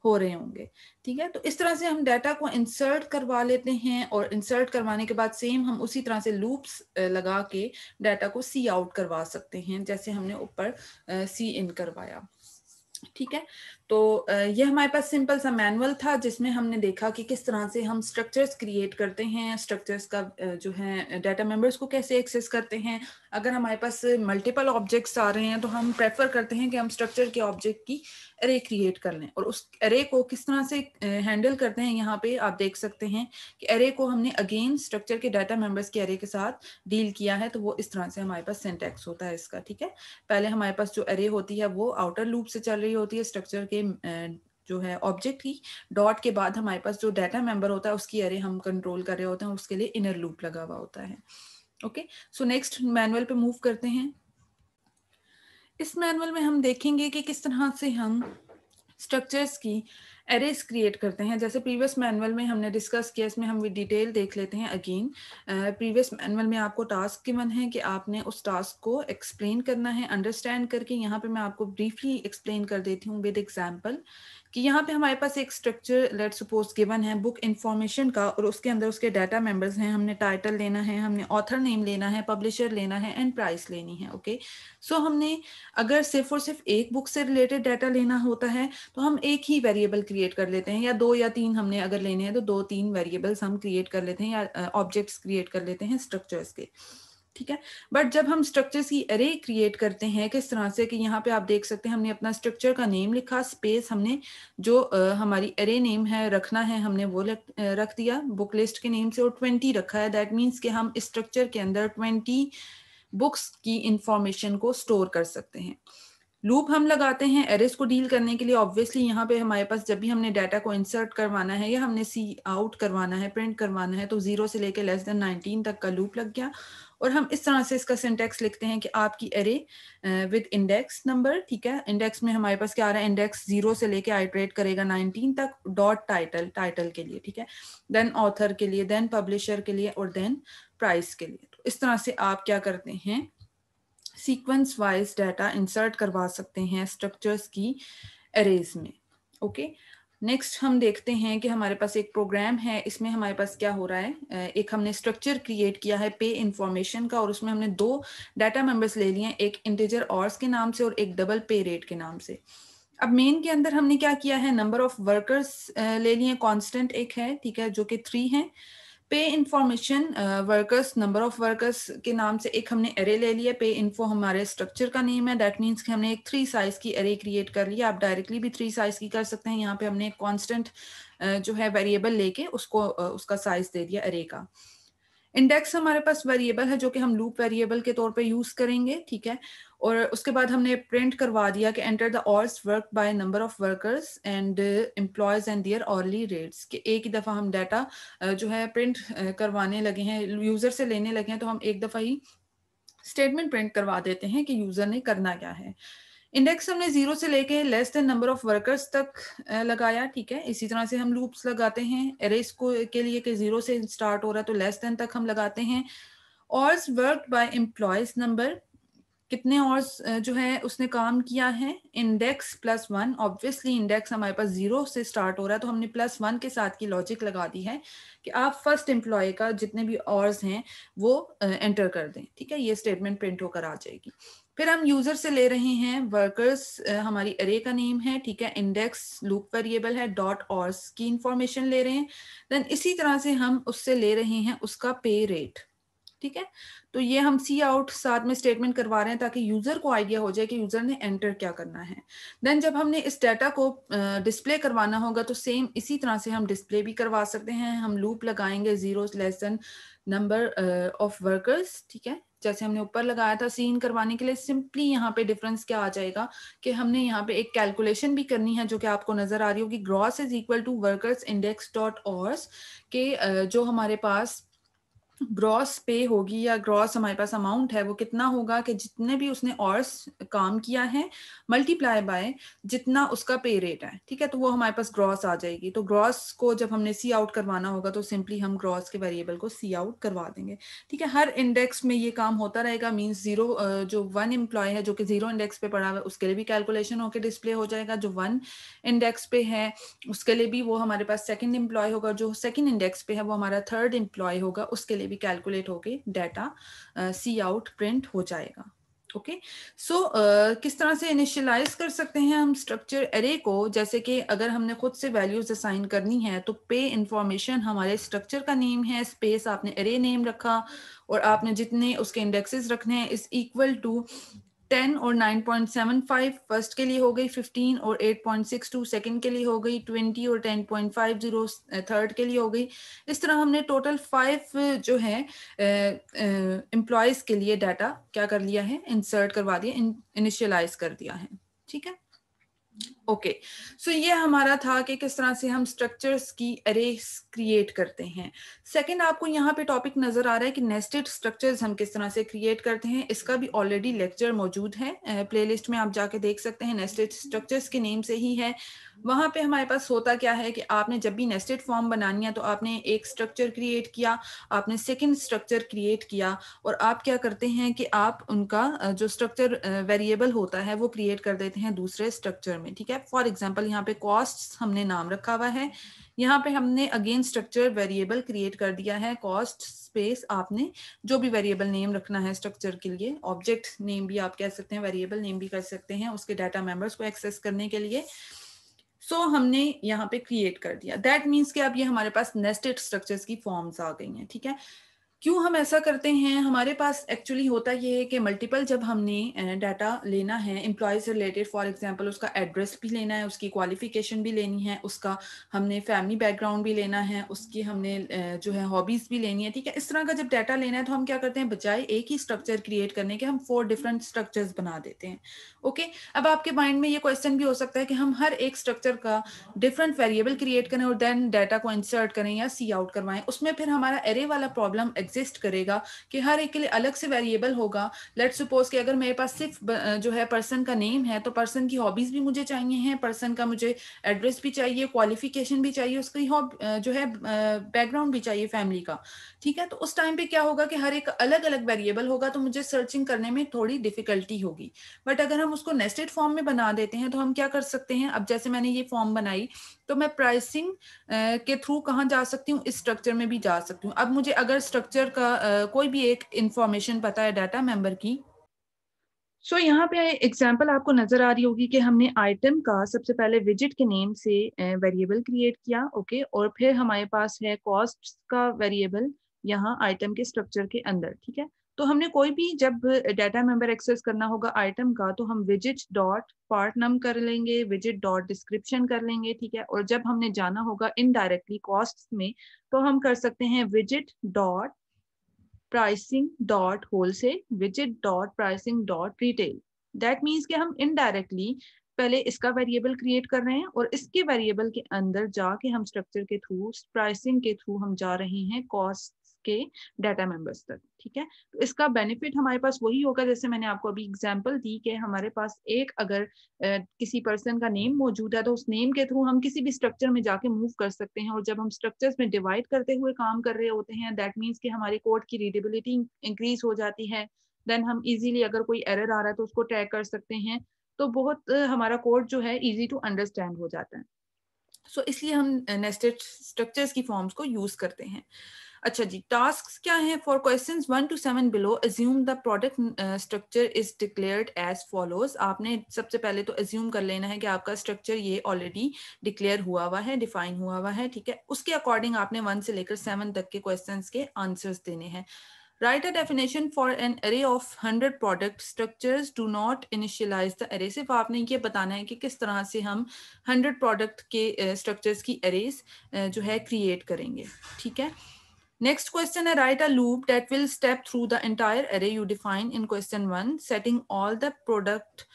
हो रहे होंगे ठीक है तो इस तरह से हम डाटा को इंसर्ट करवा लेते हैं और इंसर्ट करवाने के बाद सेम हम उसी तरह से लूप्स लगा के डाटा को सी आउट करवा सकते हैं जैसे हमने ऊपर सी इन करवाया ठीक है तो ये हमारे पास सिंपल सा मैनुअल था जिसमें हमने देखा कि किस तरह से हम स्ट्रक्चर्स क्रिएट करते हैं स्ट्रक्चर्स का जो है डाटा मेंबर्स को कैसे एक्सेस करते हैं अगर हमारे पास मल्टीपल ऑब्जेक्ट्स आ रहे हैं तो हम प्रेफर करते हैं कि हम स्ट्रक्चर के ऑब्जेक्ट की अरे क्रिएट कर लें और उस अरे को किस तरह से हैंडल करते हैं यहाँ पे आप देख सकते हैं कि अरे को हमने अगेन स्ट्रक्चर के डाटा मेंबर्स के अरे के साथ डील किया है तो वो इस तरह से हमारे पास सेंटेक्स होता है इसका ठीक है पहले हमारे पास जो अरे होती है वो आउटर लूप से चल रही होती है स्ट्रक्चर के के जो है ऑब्जेक्ट की डॉट के बाद हमारे पास जो डाटा मेंबर होता है उसकी अरे हम कंट्रोल कर रहे होते हैं उसके लिए इनर लूप लगा हुआ होता है ओके सो नेक्स्ट मैनुअल पे मूव करते हैं इस मैनुअल में हम देखेंगे कि किस तरह से हम स्ट्रक्चर्स की एरेज क्रिएट करते हैं जैसे प्रीवियस मैनुअल में हमने डिस्कस किया इसमें हम डिटेल देख लेते हैं अगेन प्रीवियस मैनुअल में आपको टास्क गिवन है कि आपने उस टास्क को एक्सप्लेन करना है अंडरस्टैंड करके यहाँ पे मैं आपको ब्रीफली एक्सप्लेन कर देती हूँ विद एग्जाम्पल कि यहाँ पे हमारे पास एक स्ट्रक्चर लेट सपोज गिवन है बुक इन्फॉर्मेशन का और उसके अंदर उसके डाटा मेंबर्स हैं हमने टाइटल लेना है हमने ऑथर नेम लेना है पब्लिशर लेना है एंड प्राइस लेनी है ओके okay? सो so, हमने अगर सिर्फ और सिर्फ एक बुक से रिलेटेड डाटा लेना होता है तो हम एक ही वेरिएबल क्रिएट कर लेते हैं या दो या तीन हमने अगर लेने हैं तो दो तीन वेरिएबल्स हम क्रिएट कर लेते हैं या ऑब्जेक्ट्स क्रिएट कर लेते हैं स्ट्रक्चर्स के ठीक है बट जब हम स्ट्रक्चर्स की अरे क्रिएट करते हैं किस तरह से कि यहाँ पे आप देख सकते हैं हमने अपना स्ट्रक्चर का नेम लिखा स्पेस हमने जो आ, हमारी अरे नेम है रखना है हमने वो लग, रख दिया बुक लिस्ट के नेम से और ट्वेंटी रखा है दैट मीन्स कि हम स्ट्रक्चर के अंदर ट्वेंटी बुक्स की इंफॉर्मेशन को स्टोर कर सकते हैं लूप हम लगाते हैं एरेस को डील करने के लिए ऑब्वियसली यहाँ पे हमारे पास जब भी हमने डाटा को इंसर्ट करवाना है या हमने सी आउट करवाना है प्रिंट करवाना है तो जीरो से लेके लेस देन नाइनटीन तक का लूप लग गया और हम इस तरह से इसका सिंटेक्स लिखते हैं कि आपकी एरे विद इंडेक्स नंबर ठीक है इंडेक्स में हमारे पास क्या आ रहा है इंडेक्स जीरो से लेके आइट्रेट करेगा नाइनटीन तक डॉट टाइटल टाइटल के लिए ठीक है देन ऑथर के लिए देन पब्लिशर के लिए और देन प्राइस के लिए तो इस तरह से आप क्या करते हैं सीक्वेंस वाइज डाटा इंसर्ट करवा सकते हैं स्ट्रक्चर्स की एरेज में ओके okay? नेक्स्ट हम देखते हैं कि हमारे पास एक प्रोग्राम है इसमें हमारे पास क्या हो रहा है एक हमने स्ट्रक्चर क्रिएट किया है पे इंफॉर्मेशन का और उसमें हमने दो डाटा मेंबर्स ले लिए हैं एक इंटीजर ऑर्स के नाम से और एक डबल पे रेट के नाम से अब मेन के अंदर हमने क्या किया है नंबर ऑफ वर्कर्स ले लिए कांस्टेंट एक है ठीक है जो कि थ्री है पे information workers number of workers के नाम से एक हमने एरे ले लिया पे इन्फो हमारे स्ट्रक्चर का नेम है दैट मीन्स कि हमने एक थ्री साइज की एरे क्रिएट कर लिया आप डायरेक्टली भी थ्री साइज की कर सकते हैं यहाँ पे हमने एक कॉन्स्टेंट uh, जो है वेरिएबल लेके उसको uh, उसका साइज दे दिया एरे का इंडेक्स हमारे पास वेरिएबल है जो कि हम लूप वेरिएबल के तौर पे यूज करेंगे ठीक है और उसके बाद हमने प्रिंट करवा दिया कि enter the hours work by number of workers and employees and their hourly rates कि एक ही दफ़ा हम डाटा जो है प्रिंट करवाने लगे हैं यूज़र से लेने लगे हैं तो हम एक दफ़ा ही स्टेटमेंट प्रिंट करवा देते हैं कि यूज़र ने करना क्या है इंडेक्स हमने जीरो से लेके less than number of workers तक लगाया ठीक है इसी तरह से हम लूप्स लगाते हैं एरेस को के लिए कि जीरो से स्टार्ट हो रहा है तो लेस देन तक हम लगाते हैं और वर्क बाय एम्प्लॉयज नंबर कितने और जो है उसने काम किया है index plus one obviously index हमारे पास जीरो से स्टार्ट हो रहा है तो हमने प्लस वन के साथ की लॉजिक लगा दी है कि आप फर्स्ट एम्प्लॉय का जितने भी ऑर्स हैं वो एंटर कर दें ठीक है ये स्टेटमेंट प्रिंट होकर आ जाएगी फिर हम यूजर से ले रहे हैं वर्कर्स हमारी अरे का नेम है ठीक है इंडेक्स लूप वेरिएबल है डॉट ऑर्स की इंफॉर्मेशन ले रहे हैं देन इसी तरह से हम उससे ले रहे हैं उसका पे रेट ठीक है तो ये हम सी आउट साथ में स्टेटमेंट करवा रहे हैं ताकि यूजर को आइडिया हो जाए कि यूजर ने एंटर क्या करना है देन जब हमने इस डाटा को डिस्प्ले करवाना होगा तो सेम इसी तरह से हम डिस्प्ले भी करवा सकते हैं हम लूप लगाएंगे zero less than number of workers ठीक है जैसे हमने ऊपर लगाया था सीन करवाने के लिए सिंपली यहाँ पे डिफरेंस क्या आ जाएगा कि हमने यहाँ पे एक कैलकुलेशन भी करनी है जो कि आपको नजर आ रही होगी gross is equal to workers index dot hours के जो हमारे पास ग्रॉस पे होगी या ग्रॉस हमारे पास अमाउंट है वो कितना होगा कि जितने भी उसने और काम किया है मल्टीप्लाई बाय जितना उसका पे रेट है ठीक है तो वो हमारे पास ग्रॉस आ जाएगी तो ग्रॉस को जब हमने सी आउट करवाना होगा तो सिंपली हम ग्रॉस के वेरिएबल को सी आउट करवा देंगे ठीक है हर इंडेक्स में ये काम होता रहेगा मीन्स जीरो जो वन एम्प्लॉय है जो कि जीरो इंडेक्स पे पड़ा हुआ है उसके लिए भी कैलकुलेशन होकर डिस्प्ले हो जाएगा जो वन इंडेक्स पे है उसके लिए भी वो हमारे पास सेकेंड एम्प्लॉय होगा जो सेकेंड इंडेक्स पे है वो हमारा थर्ड एम्प्लॉय होगा उसके लिए लिए भी कैलकुलेट होके डाटा सी आउट प्रिंट हो जाएगा okay okay? So so, uh, किस तरह से इनिशियलाइज कर सकते हैं हम स्ट्रक्चर एरे को जैसे कि अगर हमने खुद से वैल्यूज असाइन करनी है तो पे इंफॉर्मेशन हमारे स्ट्रक्चर का नेम है स्पेस आपने एरे नेम रखा और आपने जितने उसके इंडेक्सेस रखने हैं इज इक्वल टू टेन और nine point seven five first के लिए हो गई फिफ्टीन और eight point six two second के लिए हो गई ट्वेंटी और ten point five zero third के लिए हो गई इस तरह हमने टोटल फाइव uh, जो है एम्प्लॉयज़ uh, uh, के लिए डाटा क्या कर लिया है इंसर्ट करवा दिया इनिशियलाइज कर दिया है ठीक है ओके okay. सो so, ये हमारा था कि किस तरह से हम स्ट्रक्चर्स की अरेस क्रिएट करते हैं सेकंड आपको यहाँ पे टॉपिक नज़र आ रहा है कि नेस्टेड स्ट्रक्चर्स हम किस तरह से क्रिएट करते हैं इसका भी ऑलरेडी लेक्चर मौजूद है प्लेलिस्ट में आप जाके देख सकते हैं नेस्टेड स्ट्रक्चर्स के नेम से ही है वहां पे हमारे पास होता क्या है कि आपने जब भी नेस्टेड फॉर्म बनानी है तो आपने एक स्ट्रक्चर क्रिएट किया आपने सेकेंड स्ट्रक्चर क्रिएट किया और आप क्या करते हैं कि आप उनका जो स्ट्रक्चर वेरिएबल होता है वो क्रिएट कर देते हैं दूसरे स्ट्रक्चर में ठीक है है फॉर एग्जाम्पल यहाँ पे कॉस्ट हमने नाम रखा हुआ है यहाँ पे हमने अगेन स्ट्रक्चर वेरिएबल क्रिएट कर दिया है कॉस्ट स्पेस आपने जो भी वेरिएबल नेम रखना है स्ट्रक्चर के लिए ऑब्जेक्ट नेम भी आप कह सकते हैं वेरिएबल नेम भी कर सकते हैं उसके डाटा मेंबर्स को एक्सेस करने के लिए सो so, हमने यहाँ पे क्रिएट कर दिया दैट मीन्स कि अब ये हमारे पास नेस्टेड स्ट्रक्चर्स की फॉर्म्स आ गई हैं ठीक है क्यों हम ऐसा करते हैं हमारे पास एक्चुअली होता ये है कि मल्टीपल जब हमने डाटा लेना है एम्प्लॉय से रिलेटेड फॉर एग्जांपल उसका एड्रेस भी लेना है उसकी क्वालिफिकेशन भी लेनी है उसका हमने फैमिली बैकग्राउंड भी लेना है उसकी हमने जो है हॉबीज़ भी लेनी है ठीक है इस तरह का जब डाटा लेना है तो हम क्या करते हैं बजाय एक ही स्ट्रक्चर क्रिएट करने के हम फोर डिफरेंट स्ट्रक्चर बना देते हैं ओके अब आपके माइंड में ये क्वेश्चन भी हो सकता है कि हम हर एक स्ट्रक्चर का डिफरेंट वेरिएबल क्रिएट करें और देन डाटा को इंसर्ट करें या सी आउट करवाएं उसमें फिर हमारा एरे वाला प्रॉब्लम एग्जिस्ट करेगा कि हर एक के लिए अलग से वेरिएबल होगा लेट सपोज कि अगर मेरे पास सिर्फ जो है पर्सन का नेम है तो पर्सन की हॉबीज भी मुझे चाहिए हैं पर्सन का मुझे एड्रेस भी चाहिए क्वालिफिकेशन भी चाहिए उसकी जो है बैकग्राउंड भी चाहिए फैमिली का ठीक है तो उस टाइम पे क्या होगा कि हर एक अलग अलग वेरिएबल होगा तो मुझे सर्चिंग करने में थोड़ी डिफिकल्टी होगी बट अगर हम उसको नेस्टेड फॉर्म में बना देते हैं तो हम क्या कर सकते हैं अब जैसे मैंने ये फॉर्म बनाई तो मैं प्राइसिंग के थ्रू कहाँ जा सकती हूँ इस स्ट्रक्चर में भी जा सकती हूँ अब मुझे अगर स्ट्रक्चर का कोई भी एक इंफॉर्मेशन पता है डाटा मेंबर की सो so, यहाँ पे एग्जाम्पल आपको नजर आ रही होगी कि हमने आइटम का सबसे पहले विजिट के नेम से वेरिएबल क्रिएट किया ओके okay? और फिर हमारे पास है कॉस्ट का वेरिएबल यहाँ आइटम के स्ट्रक्चर के अंदर ठीक है तो हमने कोई भी जब डाटा मेंबर एक्सेस करना होगा आइटम का तो हम विजिट डॉट पार्ट नम कर लेंगे विजिट डॉट डिस्क्रिप्शन कर लेंगे ठीक है और जब हमने जाना होगा इनडायरेक्टली कॉस्ट में तो हम कर सकते हैं visit dot pricing dot wholesale visit dot pricing dot retail that means कि हम इनडायरेक्टली पहले इसका वेरिएबल क्रिएट कर रहे हैं और इसके वेरिएबल के अंदर जाके हम स्ट्रक्चर के थ्रू प्राइसिंग के थ्रू हम जा रहे हैं कॉस्ट के डाटा मेंबर्स तक ठीक है तो इसका बेनिफिट हमारे पास वही होगा जैसे मैंने आपको अभी एग्जांपल दी कि हमारे पास एक अगर ए, किसी पर्सन का नेम मौजूद है तो उस नेम के थ्रू हम किसी भी स्ट्रक्चर में जाके मूव कर सकते हैं और जब हम स्ट्रक्चर्स में डिवाइड करते हुए काम कर रहे होते हैं दैट मीन्स कि हमारे कोड की रीडेबिलिटी इंक्रीज हो जाती है देन हम इजिली अगर कोई एरर आ रहा है तो उसको ट्रैक कर सकते हैं तो बहुत हमारा कोड जो है इजी टू अंडरस्टैंड हो जाता है सो so, इसलिए हम नेस्टेड स्ट्रक्चर्स की फॉर्म्स को यूज करते हैं अच्छा जी टास्क क्या है for question one two seven below assume the product structure is declared as follows आपने सबसे पहले तो एज्यूम कर लेना है कि आपका स्ट्रक्चर ये ऑलरेडी डिक्लेयर हुआ हुआ है डिफाइन हुआ हुआ है ठीक है उसके अकॉर्डिंग आपने वन से लेकर सेवन तक के क्वेश्चन के आंसर देने हैं write a definition for an array of hundred product structure do not initialize the array सिर्फ आपने ये बताना है कि किस तरह से हम हंड्रेड प्रोडक्ट के स्ट्रक्चर uh, की अरेज uh, जो है क्रिएट करेंगे ठीक है Next question, I write a loop that will step through the entire array you define in question one, setting all the product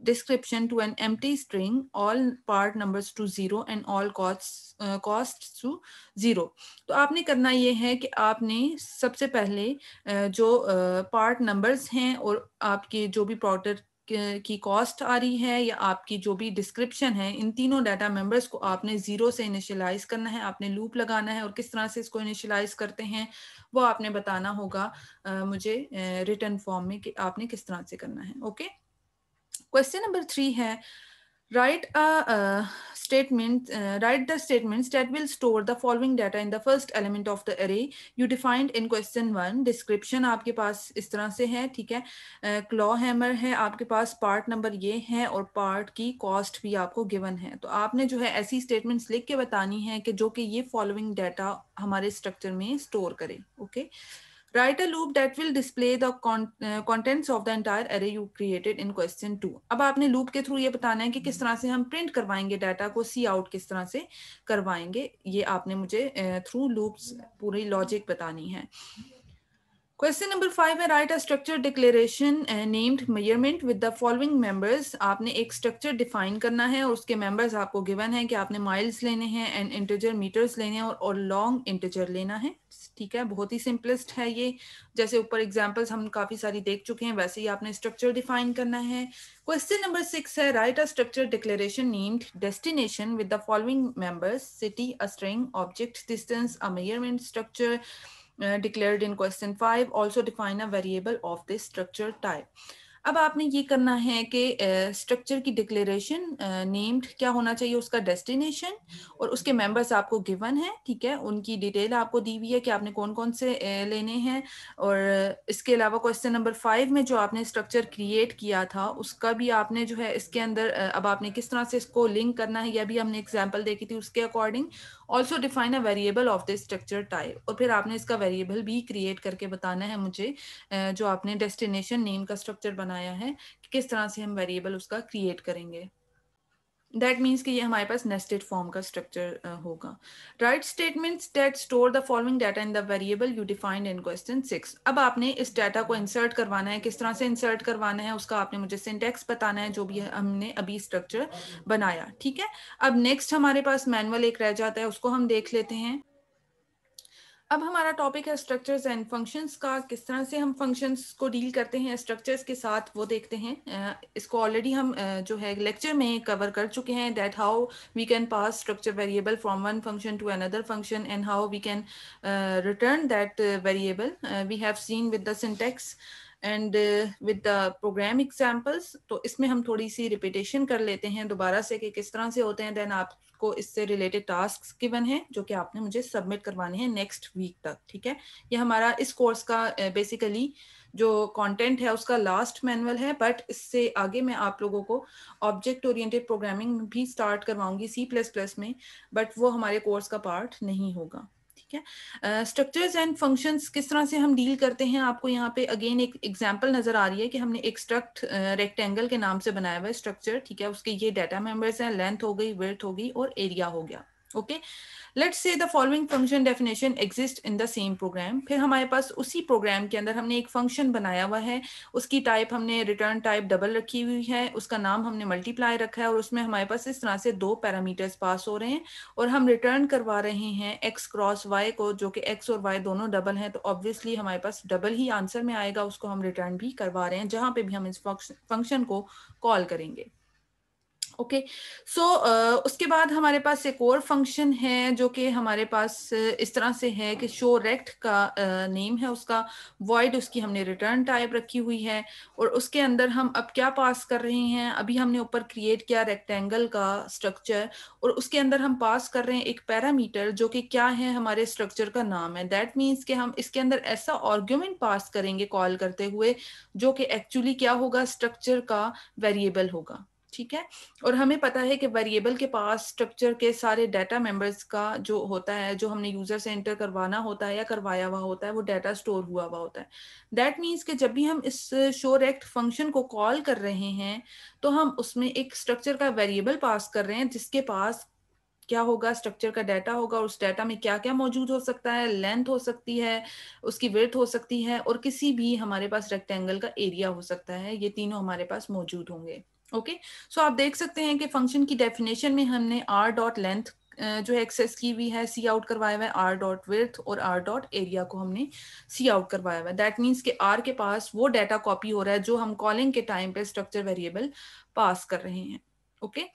description to an empty string, all part numbers to zero and all costs uh, costs to zero. तो आपने करना ये है कि आपने सबसे पहले जो पार्ट uh, नंबर्स हैं और आपके जो भी प्रोडक्ट की कॉस्ट आ रही है या आपकी जो भी डिस्क्रिप्शन है इन तीनों डाटा मेंबर्स को आपने ज़ीरो से इनिशलाइज करना है आपने लूप लगाना है और किस तरह से इसको इनिशियलाइज करते हैं वो आपने बताना होगा मुझे रिटर्न फॉर्म में कि आपने किस तरह से करना है ओके क्वेश्चन नंबर थ्री है write a, a statement uh, write the statements that will store the following data in the first element of the array you defined in question 1 description aapke paas is tarah se hai theek hai claw uh, hammer है आपके पास part number ये है और part की cost भी आपको given है तो आपने जो है ऐसी स्टेटमेंट्स लिख के बतानी है कि ki कि ये फॉलोइंग डाटा हमारे स्ट्रक्चर में स्टोर करे okay okay? write a loop that will display the con, uh, contents of the entire array you created in question 2 ab aapne loop ke through ye batana hai ki kis tarah se hum print karwayenge data ko see out kis tarah se karwayenge ye aapne mujhe uh, through loops puri logic बतानी है question number five में write a structure declaration named measurement with the following members आपने एक structure define करना है और उसके members आपको गिवन है कि आपने माइल्स लेने हैं एंड इंटीजर मीटर्स लेने हैं और, और लॉन्ग इंटीजर लेना है ठीक है बहुत ही सिंपलेस्ट है ये जैसे ऊपर एग्जाम्पल्स हम काफी सारी देख चुके हैं वैसे ही आपने स्ट्रक्चर डिफाइन करना है क्वेश्चन नंबर सिक्स है write a structure declaration named destination with the following members city a string object distance a measurement structure declared in question five 5 define a variable of this structure type अब आपने ये करना है कि structure uh, की declaration named uh, क्या होना चाहिए उसका डेस्टिनेशन और उसके मेंबर्स आपको गिवन है ठीक है उनकी डिटेल आपको दी हुई है कि आपने कौन कौन से uh, लेने हैं और इसके अलावा क्वेश्चन नंबर फाइव में जो आपने स्ट्रक्चर क्रिएट किया था उसका भी आपने जो है इसके अंदर अब आपने किस तरह से इसको लिंक करना है यह भी हमने एग्जाम्पल देखी थी उसके according also define a variable of the structure type और फिर आपने इसका वेरिएबल भी क्रिएट करके बताना है मुझे जो आपने डेस्टिनेशन नेम का स्ट्रक्चर बनाया है कि किस तरह से हम वेरिएबल उसका क्रिएट करेंगे दैट मीन्स कि ये हमारे पास नेस्टेड फॉर्म का स्ट्रक्चर होगा write statements that store the following data in the variable you defined in question six अब आपने इस डाटा को इंसर्ट करवाना है किस तरह से इंसर्ट करवाना है उसका आपने मुझे सिंटेक्स बताना है जो भी हमने अभी स्ट्रक्चर बनाया ठीक है अब नेक्स्ट हमारे पास मैनुअल एक रह जाता है उसको हम देख लेते हैं अब हमारा टॉपिक है स्ट्रक्चर्स एंड फंक्शंस का किस तरह से हम फंक्शंस को डील करते हैं स्ट्रक्चर्स के साथ वो देखते हैं इसको ऑलरेडी हम जो है लेक्चर में कवर कर चुके हैं that how we can pass structure variable from one function to another function and how we can return that variable we have seen with the syntax and with the program examples तो इसमें हम थोड़ी सी repetition कर लेते हैं दोबारा से कि किस तरह से होते हैं देन आप आपको इससे रिलेटेड टास्क गिवन है जो कि आपने मुझे सबमिट करवाने हैं नेक्स्ट वीक तक ठीक है ये हमारा इस कोर्स का बेसिकली जो कंटेंट है उसका लास्ट मैनुअल है बट इससे आगे मैं आप लोगों को ऑब्जेक्ट ओरिएंटेड प्रोग्रामिंग भी स्टार्ट करवाऊंगी सी प्लस प्लस में बट वो हमारे कोर्स का पार्ट नहीं होगा ठीक है स्ट्रक्चर्स एंड फंक्शंस किस तरह से हम डील करते हैं आपको यहाँ पे अगेन एक एग्जांपल नजर आ रही है कि हमने एक स्ट्रक्ट रेक्टेंगल के नाम से बनाया हुआ है स्ट्रक्चर ठीक है उसके ये डाटा मेंबर्स हैं लेंथ हो गई वर्थ हो गई और एरिया हो गया okay let say the following function definition exist in the same program फिर हमारे पास उसी प्रोग्राम के अंदर हमने एक फंक्शन बनाया हुआ है उसकी टाइप हमने रिटर्न टाइप डबल रखी हुई है उसका नाम हमने मल्टीप्लाई रखा है और उसमें हमारे पास इस तरह से दो पैरामीटर्स पास हो रहे हैं और हम रिटर्न करवा रहे हैं एक्स क्रॉस वाई को जो कि एक्स और वाई दोनों डबल है तो ऑब्वियसली हमारे पास डबल ही आंसर में आएगा उसको हम रिटर्न भी करवा रहे हैं जहां पर भी हम इस फंक्शन को कॉल करेंगे ओके सो उसके बाद हमारे पास एक और फंक्शन है जो कि हमारे पास इस तरह से है कि शो रेक्ट का नेम uh, है उसका वॉइड उसकी हमने रिटर्न टाइप रखी हुई है और उसके अंदर हम अब क्या पास कर रहे हैं अभी हमने ऊपर क्रिएट किया रेक्टेंगल का स्ट्रक्चर और उसके अंदर हम पास कर रहे हैं एक पैरामीटर जो कि क्या है हमारे स्ट्रक्चर का नाम है दैट मीन्स कि हम इसके अंदर ऐसा ऑर्ग्यूमेंट पास करेंगे कॉल करते हुए जो कि एक्चुअली क्या होगा स्ट्रक्चर का वेरिएबल होगा ठीक है और हमें पता है कि वेरिएबल के पास स्ट्रक्चर के सारे डाटा मेंबर्स का जो होता है जो हमने यूजर से एंटर करवाना होता है या करवाया हुआ होता है वो डाटा स्टोर हुआ हुआ होता है दैट मीन्स कि जब भी हम इस शो रेक्ट फंक्शन को कॉल कर रहे हैं तो हम उसमें एक स्ट्रक्चर का वेरिएबल पास कर रहे हैं जिसके पास क्या होगा स्ट्रक्चर का डाटा होगा उस डाटा में क्या क्या मौजूद हो सकता है लेंथ हो सकती है उसकी वर्थ हो सकती है और किसी भी हमारे पास रेक्टेंगल का एरिया हो सकता है ये तीनों हमारे पास मौजूद होंगे ओके सो आप देख सकते हैं कि फंक्शन की डेफिनेशन में हमने आर डॉट लेंथ जो है एक्सेस की हुई है सी आउट करवाया हुआ है आर डॉट विर्थ और आर डॉट एरिया को हमने सी आउट करवाया हुआ है दैट मीन्स के आर के पास वो डाटा कॉपी हो रहा है जो हम कॉलिंग के टाइम पे स्ट्रक्चर वेरिएबल पास कर रहे हैं ओके okay?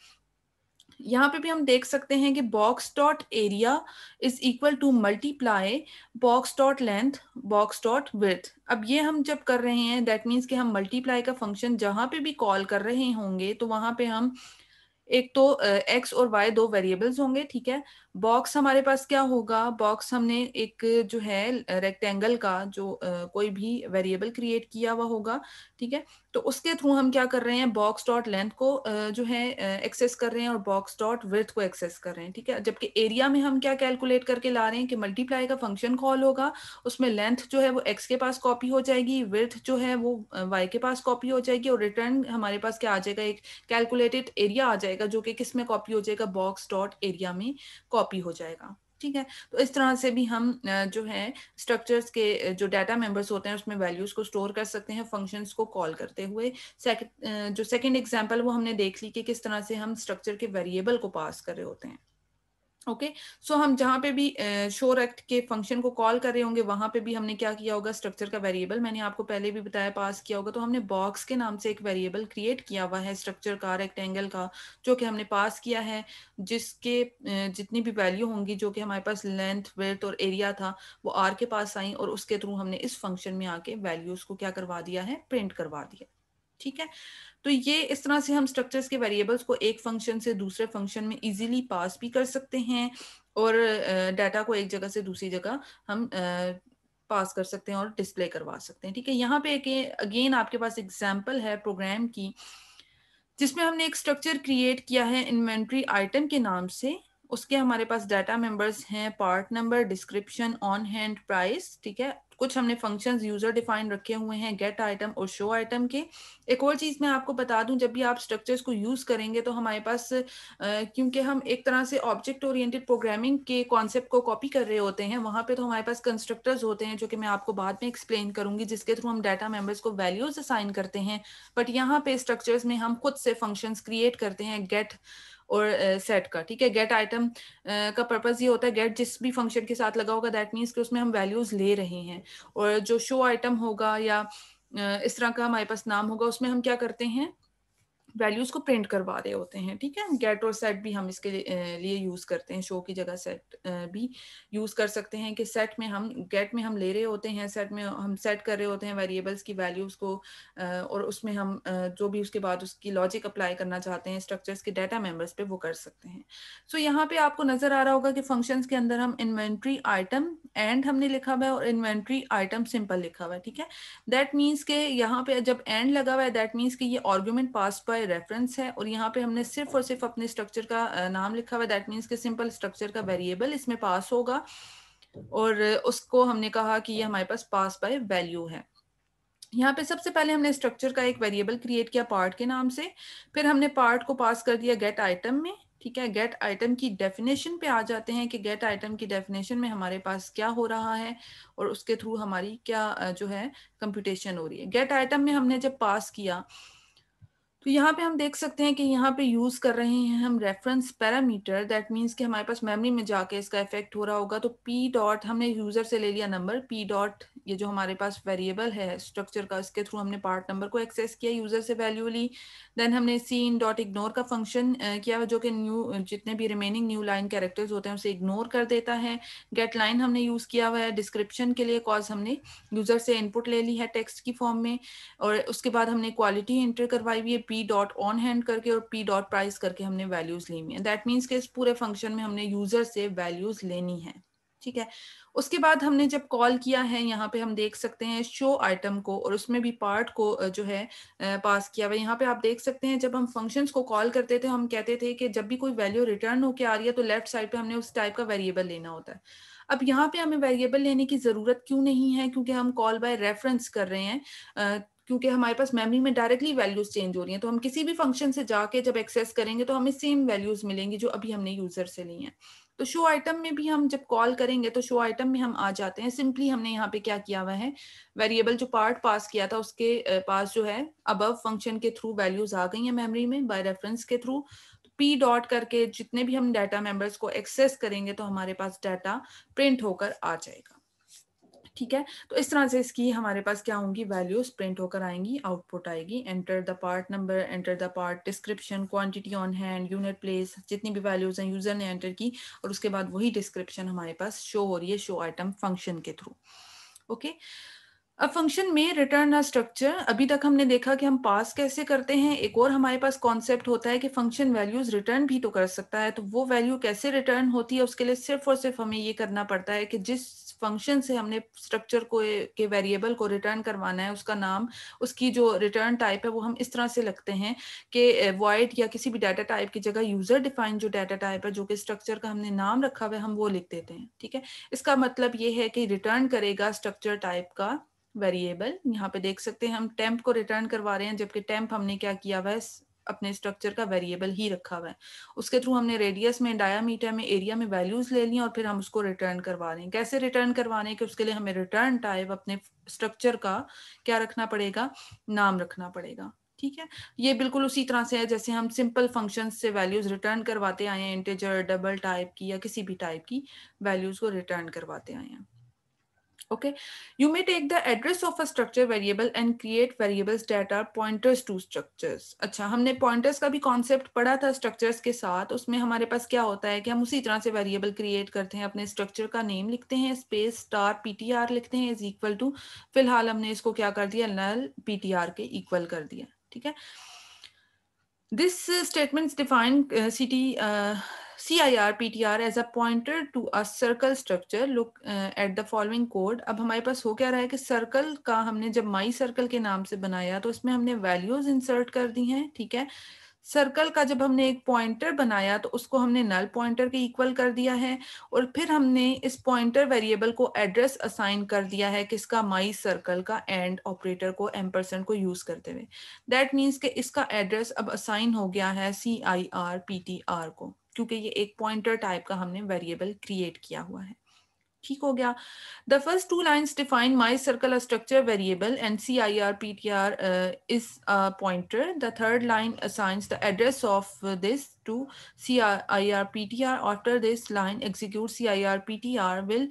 यहाँ पे भी हम देख सकते हैं कि box dot area is equal to multiply box dot length box dot width अब ये हम जब कर रहे हैं दैट मीन्स कि हम मल्टीप्लाई का फंक्शन जहां पे भी कॉल कर रहे होंगे तो वहां पे हम एक तो एक्स और वाई दो वेरिएबल्स होंगे ठीक है बॉक्स हमारे पास क्या होगा बॉक्स हमने एक जो है रेक्टेंगल का जो आ, कोई भी वेरिएबल क्रिएट किया हुआ होगा ठीक है तो उसके थ्रू हम क्या कर रहे हैं बॉक्स डॉट लेंथ को आ, जो है एक्सेस कर रहे हैं और बॉक्स डॉट विथ को एक्सेस कर रहे हैं ठीक है जबकि एरिया में हम क्या कैलकुलेट करके ला रहे हैं कि मल्टीप्लाई का फंक्शन कॉल होगा उसमें लेंथ जो है वो एक्स के पास कॉपी हो जाएगी विथ जो है वो वाई के पास कॉपी हो जाएगी और रिटर्न हमारे पास क्या आ जाएगा एक कैलकुलेटेड एरिया आ जाएगा जो कि किस में कॉपी हो जाएगा बॉक्स डॉट एरिया में कॉपी कॉपी हो जाएगा ठीक है तो इस तरह से भी हम जो है स्ट्रक्चर्स के जो डाटा मेंबर्स होते हैं उसमें वैल्यूज को स्टोर कर सकते हैं फंक्शंस को कॉल करते हुए जो सेकंड एग्जांपल वो हमने देख ली कि किस तरह से हम स्ट्रक्चर के वेरिएबल को पास कर रहे होते हैं ओके okay? सो so, हम जहाँ पे भी शोर एक्ट के फंक्शन को कॉल कर रहे होंगे वहां पे भी हमने क्या किया होगा स्ट्रक्चर का वेरिएबल मैंने आपको पहले भी बताया पास किया होगा तो हमने बॉक्स के नाम से एक वेरिएबल क्रिएट किया हुआ है स्ट्रक्चर का रेक्टेंगल का जो कि हमने पास किया है जिसके जितनी भी वैल्यू होंगी जो कि हमारे पास लेंथ वेल्थ और एरिया था वो आर के पास आई और उसके थ्रू हमने इस फंक्शन में आके वैल्यूज को क्या करवा दिया है प्रिंट करवा दिया ठीक है तो ये इस तरह से हम स्ट्रक्चर्स के वेरिएबल्स को एक फंक्शन से दूसरे फंक्शन में इजीली पास भी कर सकते हैं और डाटा को एक जगह से दूसरी जगह हम पास कर सकते हैं और डिस्प्ले करवा सकते हैं ठीक है यहाँ पे एक अगेन आपके पास एग्जाम्पल है प्रोग्राम की जिसमें हमने एक स्ट्रक्चर क्रिएट किया है इन्वेंट्री आइटम के नाम से उसके हमारे पास डाटा मेंबर्स हैं part number description on hand price ठीक है कुछ हमने फंक्शंस यूजर डिफाइन रखे हुए हैं गेट आइटम और शो आइटम के एक और चीज़ मैं आपको बता दूं जब भी आप स्ट्रक्चर्स को यूज़ करेंगे तो हमारे पास क्योंकि हम एक तरह से ऑब्जेक्ट ओरिएंटेड प्रोग्रामिंग के कॉन्सेप्ट को कॉपी कर रहे होते हैं वहां पे तो हमारे पास कंस्ट्रक्टर्स होते हैं जो कि मैं आपको बाद में एक्सप्लेन करूंगी जिसके थ्रू हम डाटा मेंबर्स को वैल्यूज असाइन करते हैं बट यहाँ पे स्ट्रक्चर्स में हम खुद से फंक्शंस क्रिएट करते हैं गेट और सेट का ठीक है गेट आइटम का पर्पज ये होता है गेट जिस भी फंक्शन के साथ लगा होगा दैट मीन्स कि उसमें हम वैल्यूज ले रहे हैं और जो शो आइटम होगा या इस तरह का हमारे पास नाम होगा उसमें हम क्या करते हैं वैल्यूज को प्रिंट करवा रहे होते हैं ठीक है गेट और सेट भी हम इसके लिए यूज़ करते हैं शो की जगह सेट भी यूज़ कर सकते हैं कि सेट में हम गेट में हम ले रहे होते हैं सेट में हम सेट कर रहे होते हैं वेरिएबल्स की वैल्यूज़ को और उसमें हम जो भी उसके बाद उसकी लॉजिक अप्लाई करना चाहते हैं स्ट्रक्चर्स के डाटा मेम्बर्स पे वो कर सकते हैं सो so, यहाँ पे आपको नज़र आ रहा होगा कि फंक्शन के अंदर हम इन्वेंट्री आइटम एंड हमने लिखा हुआ है और इन्वेंट्री आइटम सिंपल लिखा हुआ है ठीक है दैट मीन्स के यहाँ पे जब एंड लगा हुआ है दैट मीन्स की ये आर्ग्यूमेंट पास पर हमारे रेफरेंस है और यहाँ पे हमने सिर्फ और सिर्फ अपने स्ट्रक्चर का नाम लिखा हुआ दैट मीन्स के सिंपल स्ट्रक्चर का वेरिएबल इसमें पास होगा और उसको हमने कहा कि ये हमारे पास पास बाय वैल्यू है यहाँ पे सबसे पहले हमने स्ट्रक्चर का एक वेरिएबल क्रिएट किया पार्ट के नाम से फिर हमने पार्ट को पास कर दिया गेट आइटम में ठीक है गेट आइटम की डेफिनेशन पे आ जाते हैं कि गेट आइटम की डेफिनेशन में हमारे पास क्या हो रहा है और उसके थ्रू हमारी क्या जो है कंप्यूटेशन हो रही है गेट आइटम में हमने जब पास किया तो यहाँ पे हम देख सकते हैं कि यहाँ पे यूज कर रहे हैं हम रेफरेंस पैरामीटर दैट मीन्स कि हमारे पास मेमोरी में जाके इसका इफेक्ट हो रहा होगा तो पी डॉट हमने यूजर से ले लिया नंबर पी डॉट ये जो हमारे पास वेरिएबल है स्ट्रक्चर का इसके थ्रू हमने पार्ट नंबर को एक्सेस किया यूजर से वैल्यू ली देन हमने सीन डॉट इग्नोर का फंक्शन किया जो कि न्यू जितने भी रिमेनिंग न्यू लाइन कैरेक्टर्स होते हैं उसे इग्नोर कर देता है गेट लाइन हमने यूज किया हुआ है डिस्क्रिप्शन के लिए कॉज हमने यूजर से इनपुट ले ली है टेक्स्ट की फॉर्म में और उसके बाद हमने क्वालिटी एंटर करवाई हुई है पी डॉट ऑन हैंड करके और पी डॉट प्राइस करके हमने वैल्यूज ली हुई है दैट मीन्स के इस पूरे फंक्शन में हमने यूजर से वैल्यूज लेनी है ठीक है उसके बाद हमने जब कॉल किया है यहाँ पे हम देख सकते हैं शो आइटम को और उसमें भी पार्ट को जो है पास किया हुआ यहाँ पे आप देख सकते हैं जब हम फंक्शंस को कॉल करते थे हम कहते थे कि जब भी कोई वैल्यू रिटर्न होकर आ रही है तो लेफ्ट साइड पे हमने उस टाइप का वेरिएबल लेना होता है अब यहाँ पे हमें वेरिएबल लेने की ज़रूरत क्यों नहीं है क्योंकि हम कॉल बाय रेफरेंस कर रहे हैं क्योंकि हमारे पास मेमोरी में डायरेक्टली वैल्यूज चेंज हो रही हैं तो हम किसी भी फंक्शन से जाके जब एक्सेस करेंगे तो हमें सेम वैल्यूज मिलेंगी जो अभी हमने यूजर से ली हैं तो शो आइटम में भी हम जब कॉल करेंगे तो शो आइटम में हम आ जाते हैं सिंपली हमने यहाँ पे क्या किया हुआ है वेरिएबल जो पार्ट पास किया था उसके पास जो है अबव फंक्शन के थ्रू वैल्यूज आ गई है मेमोरी में बाय रेफरेंस के थ्रू पी डॉट करके जितने भी हम डाटा मेंबर्स को एक्सेस करेंगे तो हमारे पास डाटा प्रिंट होकर आ जाएगा ठीक है तो इस तरह से इसकी हमारे पास क्या होंगी वैल्यूज प्रिंट होकर आएंगी आउटपुट आएगी enter the part number enter the part description quantity on hand unit price जितनी भी वैल्यूज हैं यूजर ने एंटर की और उसके बाद वही डिस्क्रिप्शन हमारे पास शो हो रही है शो आइटम फंक्शन के थ्रू ओके अब फंक्शन में रिटर्न अ स्ट्रक्चर अभी तक हमने देखा कि हम पास कैसे करते हैं एक और हमारे पास कॉन्सेप्ट होता है कि फंक्शन वैल्यूज रिटर्न भी तो कर सकता है तो वो वैल्यू कैसे रिटर्न होती है उसके लिए सिर्फ और सिर्फ हमें ये करना पड़ता है कि जिस फंक्शन से हमने स्ट्रक्चर को के वेरिएबल को रिटर्न करवाना है उसका नाम उसकी जो रिटर्न टाइप है वो हम इस तरह से लगते हैं कि वॉइड या किसी भी डाटा टाइप की जगह यूजर डिफाइंड जो डाटा टाइप है जो कि स्ट्रक्चर का हमने नाम रखा हुआ है हम वो लिख देते हैं ठीक है इसका मतलब ये है कि रिटर्न करेगा स्ट्रक्चर टाइप का वेरिएबल यहाँ पे देख सकते हैं हम टेम्प को रिटर्न करवा रहे हैं जबकि टेम्प हमने क्या किया हुआ है अपने स्ट्रक्चर का वेरिएबल ही रखा हुआ है उसके थ्रू हमने रेडियस में डायामीटर में एरिया में वैल्यूज ले लिया और फिर हम उसको रिटर्न करवा रहे हैं कैसे रिटर्न करवाने कि उसके लिए हमें रिटर्न टाइप अपने स्ट्रक्चर का क्या रखना पड़ेगा नाम रखना पड़ेगा ठीक है ये बिल्कुल उसी तरह से है जैसे हम सिंपल फंक्शन से वैल्यूज रिटर्न करवाते आए हैं इंटेजर डबल टाइप की या किसी भी टाइप की वैल्यूज को रिटर्न करवाते आए हैं Okay, you may take the address of a structure variable and create variables that are pointers to structures. acha humne pointers ka bhi concept padha tha structures ke sath usme hamare paas kya hota hai ki hum usi tarah se variable create karte hain apne structure ka name likhte hain space star ptr likhte hain is equal to filhal humne isko kya kar diya null ptr ke equal kar diya theek hai this statements define uh, city uh, CIR PTR as pointer to to a circle structure look at the following code अब हमारे पास हो क्या रहा है कि circle का हमने जब माई सर्कल के नाम से बनाया तो इसमें हमने वैल्यूज इंसर्ट कर दी हैं ठीक है सर्कल का जब हमने एक पॉइंटर बनाया तो उसको हमने नल पॉइंटर के इक्वल कर दिया है और फिर हमने इस पॉइंटर वेरिएबल को एड्रेस असाइन कर दिया है किसका माई सर्कल का एंड ऑपरेटर को एम परसेंट को यूज करते हुए दैट मीन्स कि इसका एड्रेस अब असाइन हो गया है C I R P T R को क्योंकि ये एक पॉइंटर टाइप का हमने वेरिएबल क्रिएट किया हुआ है ठीक हो गया the first two lines define my circle structure variable and C I R P T R is pointer the third line assigns the address of this to C R R I P T after this line execute C I R P T R will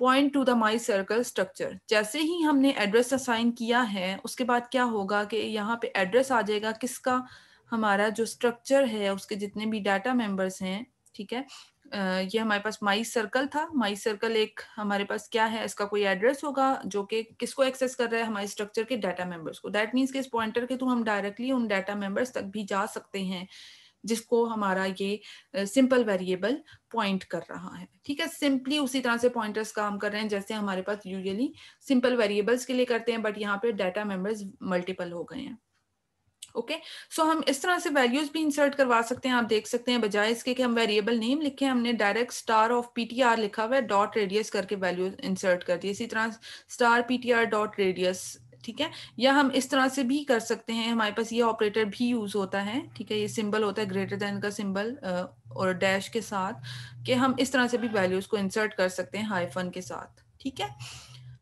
point to the my circle structure. जैसे ही हमने address assign किया है उसके बाद क्या होगा कि यहाँ पे एड्रेस आ जाएगा किसका हमारा जो स्ट्रक्चर है उसके जितने भी डाटा मेंबर्स हैं ठीक है ये हमारे पास माई सर्कल था माई सर्कल एक हमारे पास क्या है इसका कोई एड्रेस होगा जो कि किसको एक्सेस कर रहा है हमारे स्ट्रक्चर के डाटा मेंबर्स को दैट मीन्स के इस पॉइंटर के थ्रू हम डायरेक्टली उन डाटा मेंबर्स तक भी जा सकते हैं जिसको हमारा ये सिंपल वेरिएबल पॉइंट कर रहा है ठीक है सिंपली उसी तरह से पॉइंटर्स काम कर रहे हैं जैसे हमारे पास यूजली सिंपल वेरिएबल्स के लिए करते हैं बट यहाँ पे डाटा मेंबर्स मल्टीपल हो गए हैं ओके सो हम इस तरह से वैल्यूज भी इंसर्ट करवा सकते हैं आप देख सकते हैं बजाय इसके कि हम वेरिएबल नेम लिखे हमने डायरेक्ट स्टार ऑफ पीटीआर लिखा हुआ है डॉट रेडियस करके वैल्यूज इंसर्ट कर दिए इसी तरह स्टार पीटीआर डॉट रेडियस ठीक है या हम इस तरह से भी कर सकते हैं हमारे पास ये ऑपरेटर भी यूज होता है ठीक है ये सिंबल होता है ग्रेटर देन का सिंबल और डैश के साथ कि हम इस तरह से भी वैल्यूज को इंसर्ट कर सकते हैं हाइफन के साथ ठीक है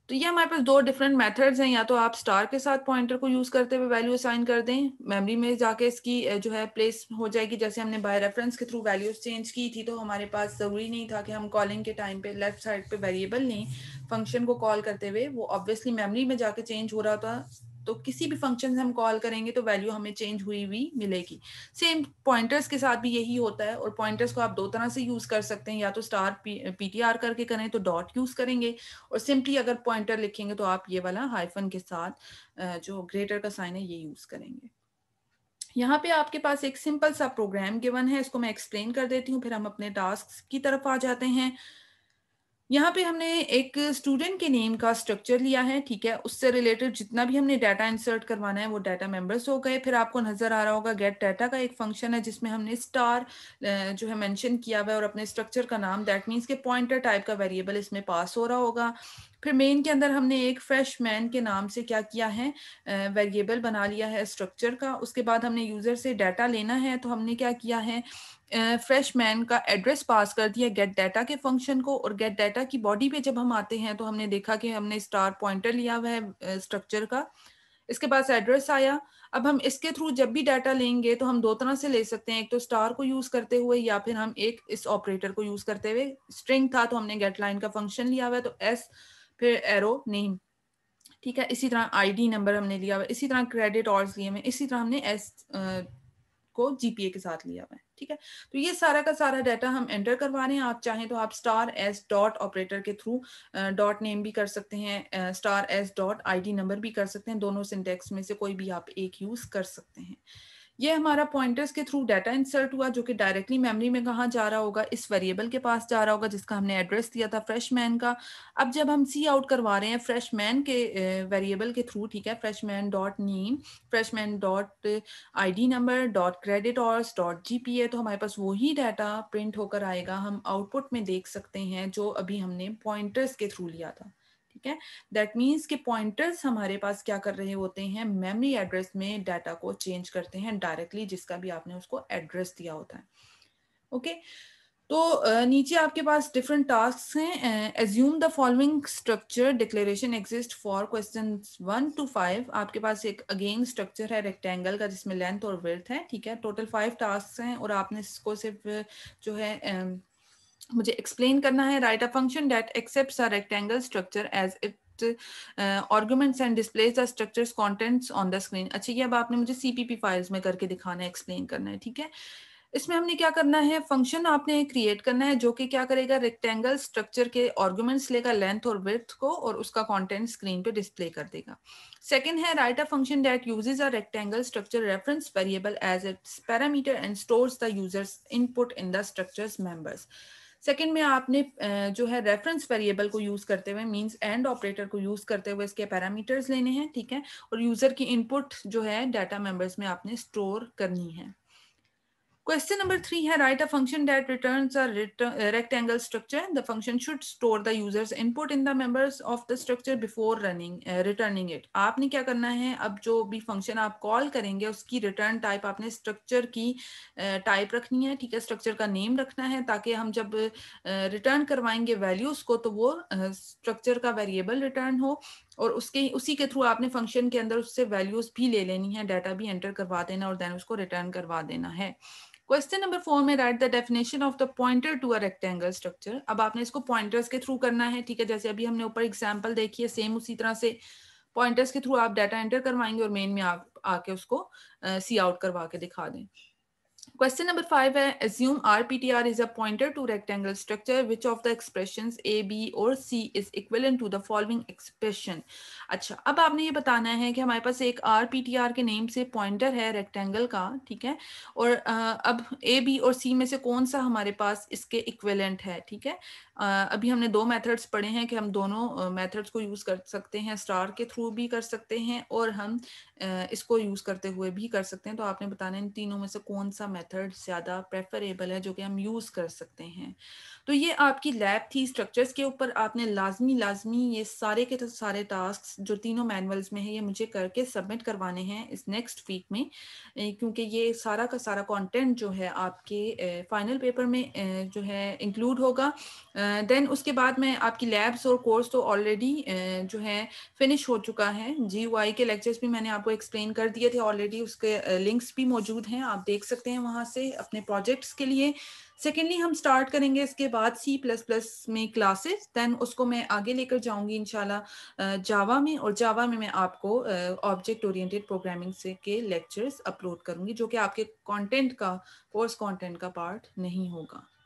तो ये हमारे पास दो डिफरेंट मेथड्स हैं या तो आप स्टार के साथ पॉइंटर को यूज करते हुए वैल्यू असाइन कर दें मेमोरी में जाके इसकी जो है प्लेस हो जाएगी जैसे हमने बाय रेफरेंस के थ्रू वैल्यूज चेंज की थी तो हमारे पास जरूरी नहीं था कि हम कॉलिंग के टाइम पे लेफ्ट साइड पे वेरिएबल नहीं फंक्शन को कॉल करते हुए वो ऑब्वियसली मेमोरी में जाके चेंज हो रहा था तो किसी भी फंक्शन से हम कॉल करेंगे तो वैल्यू हमें चेंज हुई हुई मिलेगी सेम पॉइंटर्स के साथ भी यही होता है और पॉइंटर्स को आप दो तरह से यूज कर सकते हैं या तो स्टार पीटीआर करके करें तो डॉट यूज करेंगे और सिंपली अगर पॉइंटर लिखेंगे तो आप ये वाला हाइफन के साथ जो ग्रेटर का साइन है ये यूज करेंगे यहाँ पे आपके पास एक सिंपल सा प्रोग्राम गिवन है इसको मैं एक्सप्लेन कर देती हूँ फिर हम अपने टास्क की तरफ आ जाते हैं यहाँ पे हमने एक स्टूडेंट के नेम का स्ट्रक्चर लिया है ठीक है उससे रिलेटेड जितना भी हमने डाटा इंसर्ट करवाना है वो डाटा मेंबर्स हो गए फिर आपको नजर आ रहा होगा गेट डाटा का एक फंक्शन है जिसमें हमने स्टार जो है मेंशन किया हुआ है और अपने स्ट्रक्चर का नाम दैट मीन्स के पॉइंटर टाइप का वेरिएबल इसमें पास हो रहा होगा फिर मेन के अंदर हमने एक फ्रेश मैन के नाम से क्या किया है वेरिएबल बना लिया है स्ट्रक्चर का उसके बाद हमने यूज़र से डाटा लेना है तो हमने क्या किया है फ्रेश मैन का एड्रेस पास कर दिया गेट डाटा के फंक्शन को और गेट डाटा की बॉडी पे जब हम आते हैं तो हमने देखा कि हमने स्टार पॉइंटर लिया हुआ है स्ट्रक्चर का इसके पास एड्रेस आया अब हम इसके थ्रू जब भी डाटा लेंगे तो हम दो तरह से ले सकते हैं एक तो स्टार को यूज़ करते हुए या फिर हम एक इस ऑपरेटर को यूज़ करते हुए स्ट्रिंग था तो हमने गेट लाइन का फंक्शन लिया हुआ है तो एस फिर एरो नेम ठीक है इसी तरह आईडी नंबर हमने लिया हुआ इसी तरह क्रेडिट ऑर्डर्स लिए हुए इसी तरह हमने एस आ, को जीपीए के साथ लिया हुआ है ठीक है तो ये सारा का सारा डाटा हम एंटर करवा रहे हैं आप चाहें तो आप स्टार एस डॉट ऑपरेटर के थ्रू डॉट नेम भी कर सकते हैं star S dot I number भी कर सकते हैं दोनों सिंटेक्स में से कोई भी आप एक यूज कर सकते हैं ये हमारा पॉइंटर्स के थ्रू डाटा इंसर्ट हुआ जो कि डायरेक्टली मेमोरी में कहाँ जा रहा होगा इस वेरिएबल के पास जा रहा होगा जिसका हमने एड्रेस दिया था फ्रेश मैन का अब जब हम सी आउट करवा रहे हैं फ्रेश मैन के वेरिएबल के थ्रू ठीक है freshman dot name freshman dot I D number dot credit hours dot G P A तो हमारे पास वही डाटा प्रिंट होकर आएगा हम आउटपुट में देख सकते हैं जो अभी हमने पॉइंटर्स के थ्रू लिया था ठीक है दैट मीन्स के पॉइंटर्स हमारे पास क्या कर रहे होते हैं मेमरी एड्रेस में डाटा को चेंज करते हैं डायरेक्टली जिसका भी आपने उसको एड्रेस दिया होता है ओके okay? तो नीचे आपके पास डिफरेंट टास्क हैं assume the following structure declaration exist for question one two five आपके पास एक अगेन स्ट्रक्चर है रेक्टेंगल का जिसमें लेंथ और वर्थ है ठीक है टोटल फाइव टास्क हैं और आपने इसको सिर्फ जो है uh, मुझे एक्सप्लेन करना है write a function that accept a rectangle structure as it arguments and displays the structures contents on the screen अच्छा ये अब आपने मुझे सीपीपी फाइल्स में करके दिखाना है एक्सप्लेन करना है ठीक है इसमें हमने क्या करना है फंक्शन आपने क्रिएट करना है जो कि क्या करेगा रेक्टेंगल स्ट्रक्चर के आर्गुमेंट्स लेगा लेंथ और विथ को और उसका कंटेंट स्क्रीन पे डिस्प्ले कर देगा सेकंड है write a function that uses a rectangle structure reference variable as its parameter and stores the users input in the structures members second में आपने जो है रेफरेंस वेरिएबल को यूज करते हुए मीन्स एंड ऑपरेटर को यूज करते हुए इसके पैरामीटर्स लेने हैं ठीक है और यूजर की इनपुट जो है डाटा मेंबर्स में आपने स्टोर करनी है क्वेश्चन नंबर थ्री है write a function that returns a return, uh, rectangle structure. The function should store the user's input in the members of the structure before running, uh, returning आपने क्या करना है अब जो भी फंक्शन आप call करेंगे उसकी रिटर्न टाइप आपने स्ट्रक्चर की टाइप uh, रखनी है ठीक है स्ट्रक्चर का नेम रखना है ताकि हम जब रिटर्न uh, करवाएंगे वैल्यूज को तो वो स्ट्रक्चर का वेरिएबल रिटर्न हो और उसके उसी के थ्रू आपने फंक्शन के अंदर उससे वैल्यूज भी ले लेनी है डाटा भी एंटर करवा देना और देन उसको रिटर्न करवा देना है क्वेश्चन नंबर फोर में write the definition of the pointer to a rectangle structure अब आपने इसको पॉइंटर्स के थ्रू करना है ठीक है जैसे अभी हमने ऊपर एग्जाम्पल देखी है सेम उसी तरह से पॉइंटर्स के थ्रू आप डाटा एंटर करवाएंगे और मेन में आप आके उसको सी uh, आउट करवा के दिखा दें Question number five is assume RPTR is a pointer to rectangle structure. Which of the expressions A, B or C is equivalent to the following expression? अच्छा अब आपने ये बताना है कि हमारे पास एक आर पी टी आर के नेम से पॉइंटर है रेक्टेंगल का ठीक है और अब ए बी और सी में से कौन सा हमारे पास इसके इक्वेलेंट है ठीक है अभी हमने दो मैथड्स पढ़े हैं कि हम दोनों मैथड्स को यूज़ कर सकते हैं स्टार के थ्रू भी कर सकते हैं और हम इसको यूज़ करते हुए भी कर सकते हैं तो आपने बताना इन तीनों में से कौन सा मेथड ज़्यादा प्रेफरेबल है जो कि हम यूज़ कर सकते हैं तो ये आपकी लैब थी स्ट्रक्चर्स के ऊपर आपने लाजमी लाजमी ये सारे के तो सारे टास्क जो तीनों मैनुअल्स में है ये मुझे करके सबमिट करवाने हैं इस नेक्स्ट वीक में क्योंकि ये सारा का सारा कंटेंट जो है आपके फाइनल पेपर में जो है इंक्लूड होगा देन उसके बाद में आपकी लैब्स और कोर्स तो ऑलरेडी जो है फिनिश हो चुका है जी के लेक्चर्स भी मैंने आपको एक्सप्लेन कर दिए थे ऑलरेडी उसके लिंक्स भी मौजूद हैं आप देख सकते हैं वहाँ से अपने प्रोजेक्ट्स के लिए सेकेंडली हम स्टार्ट करेंगे इसके बाद सी प्लस प्लस में क्लासेस देन उसको मैं आगे लेकर जाऊंगी इनशाला जावा में और जावा में मैं आपको ऑब्जेक्ट ओरिएंटेड प्रोग्रामिंग से के लेक्चर्स अपलोड करूंगी जो कि आपके कंटेंट का कोर्स कंटेंट का पार्ट नहीं होगा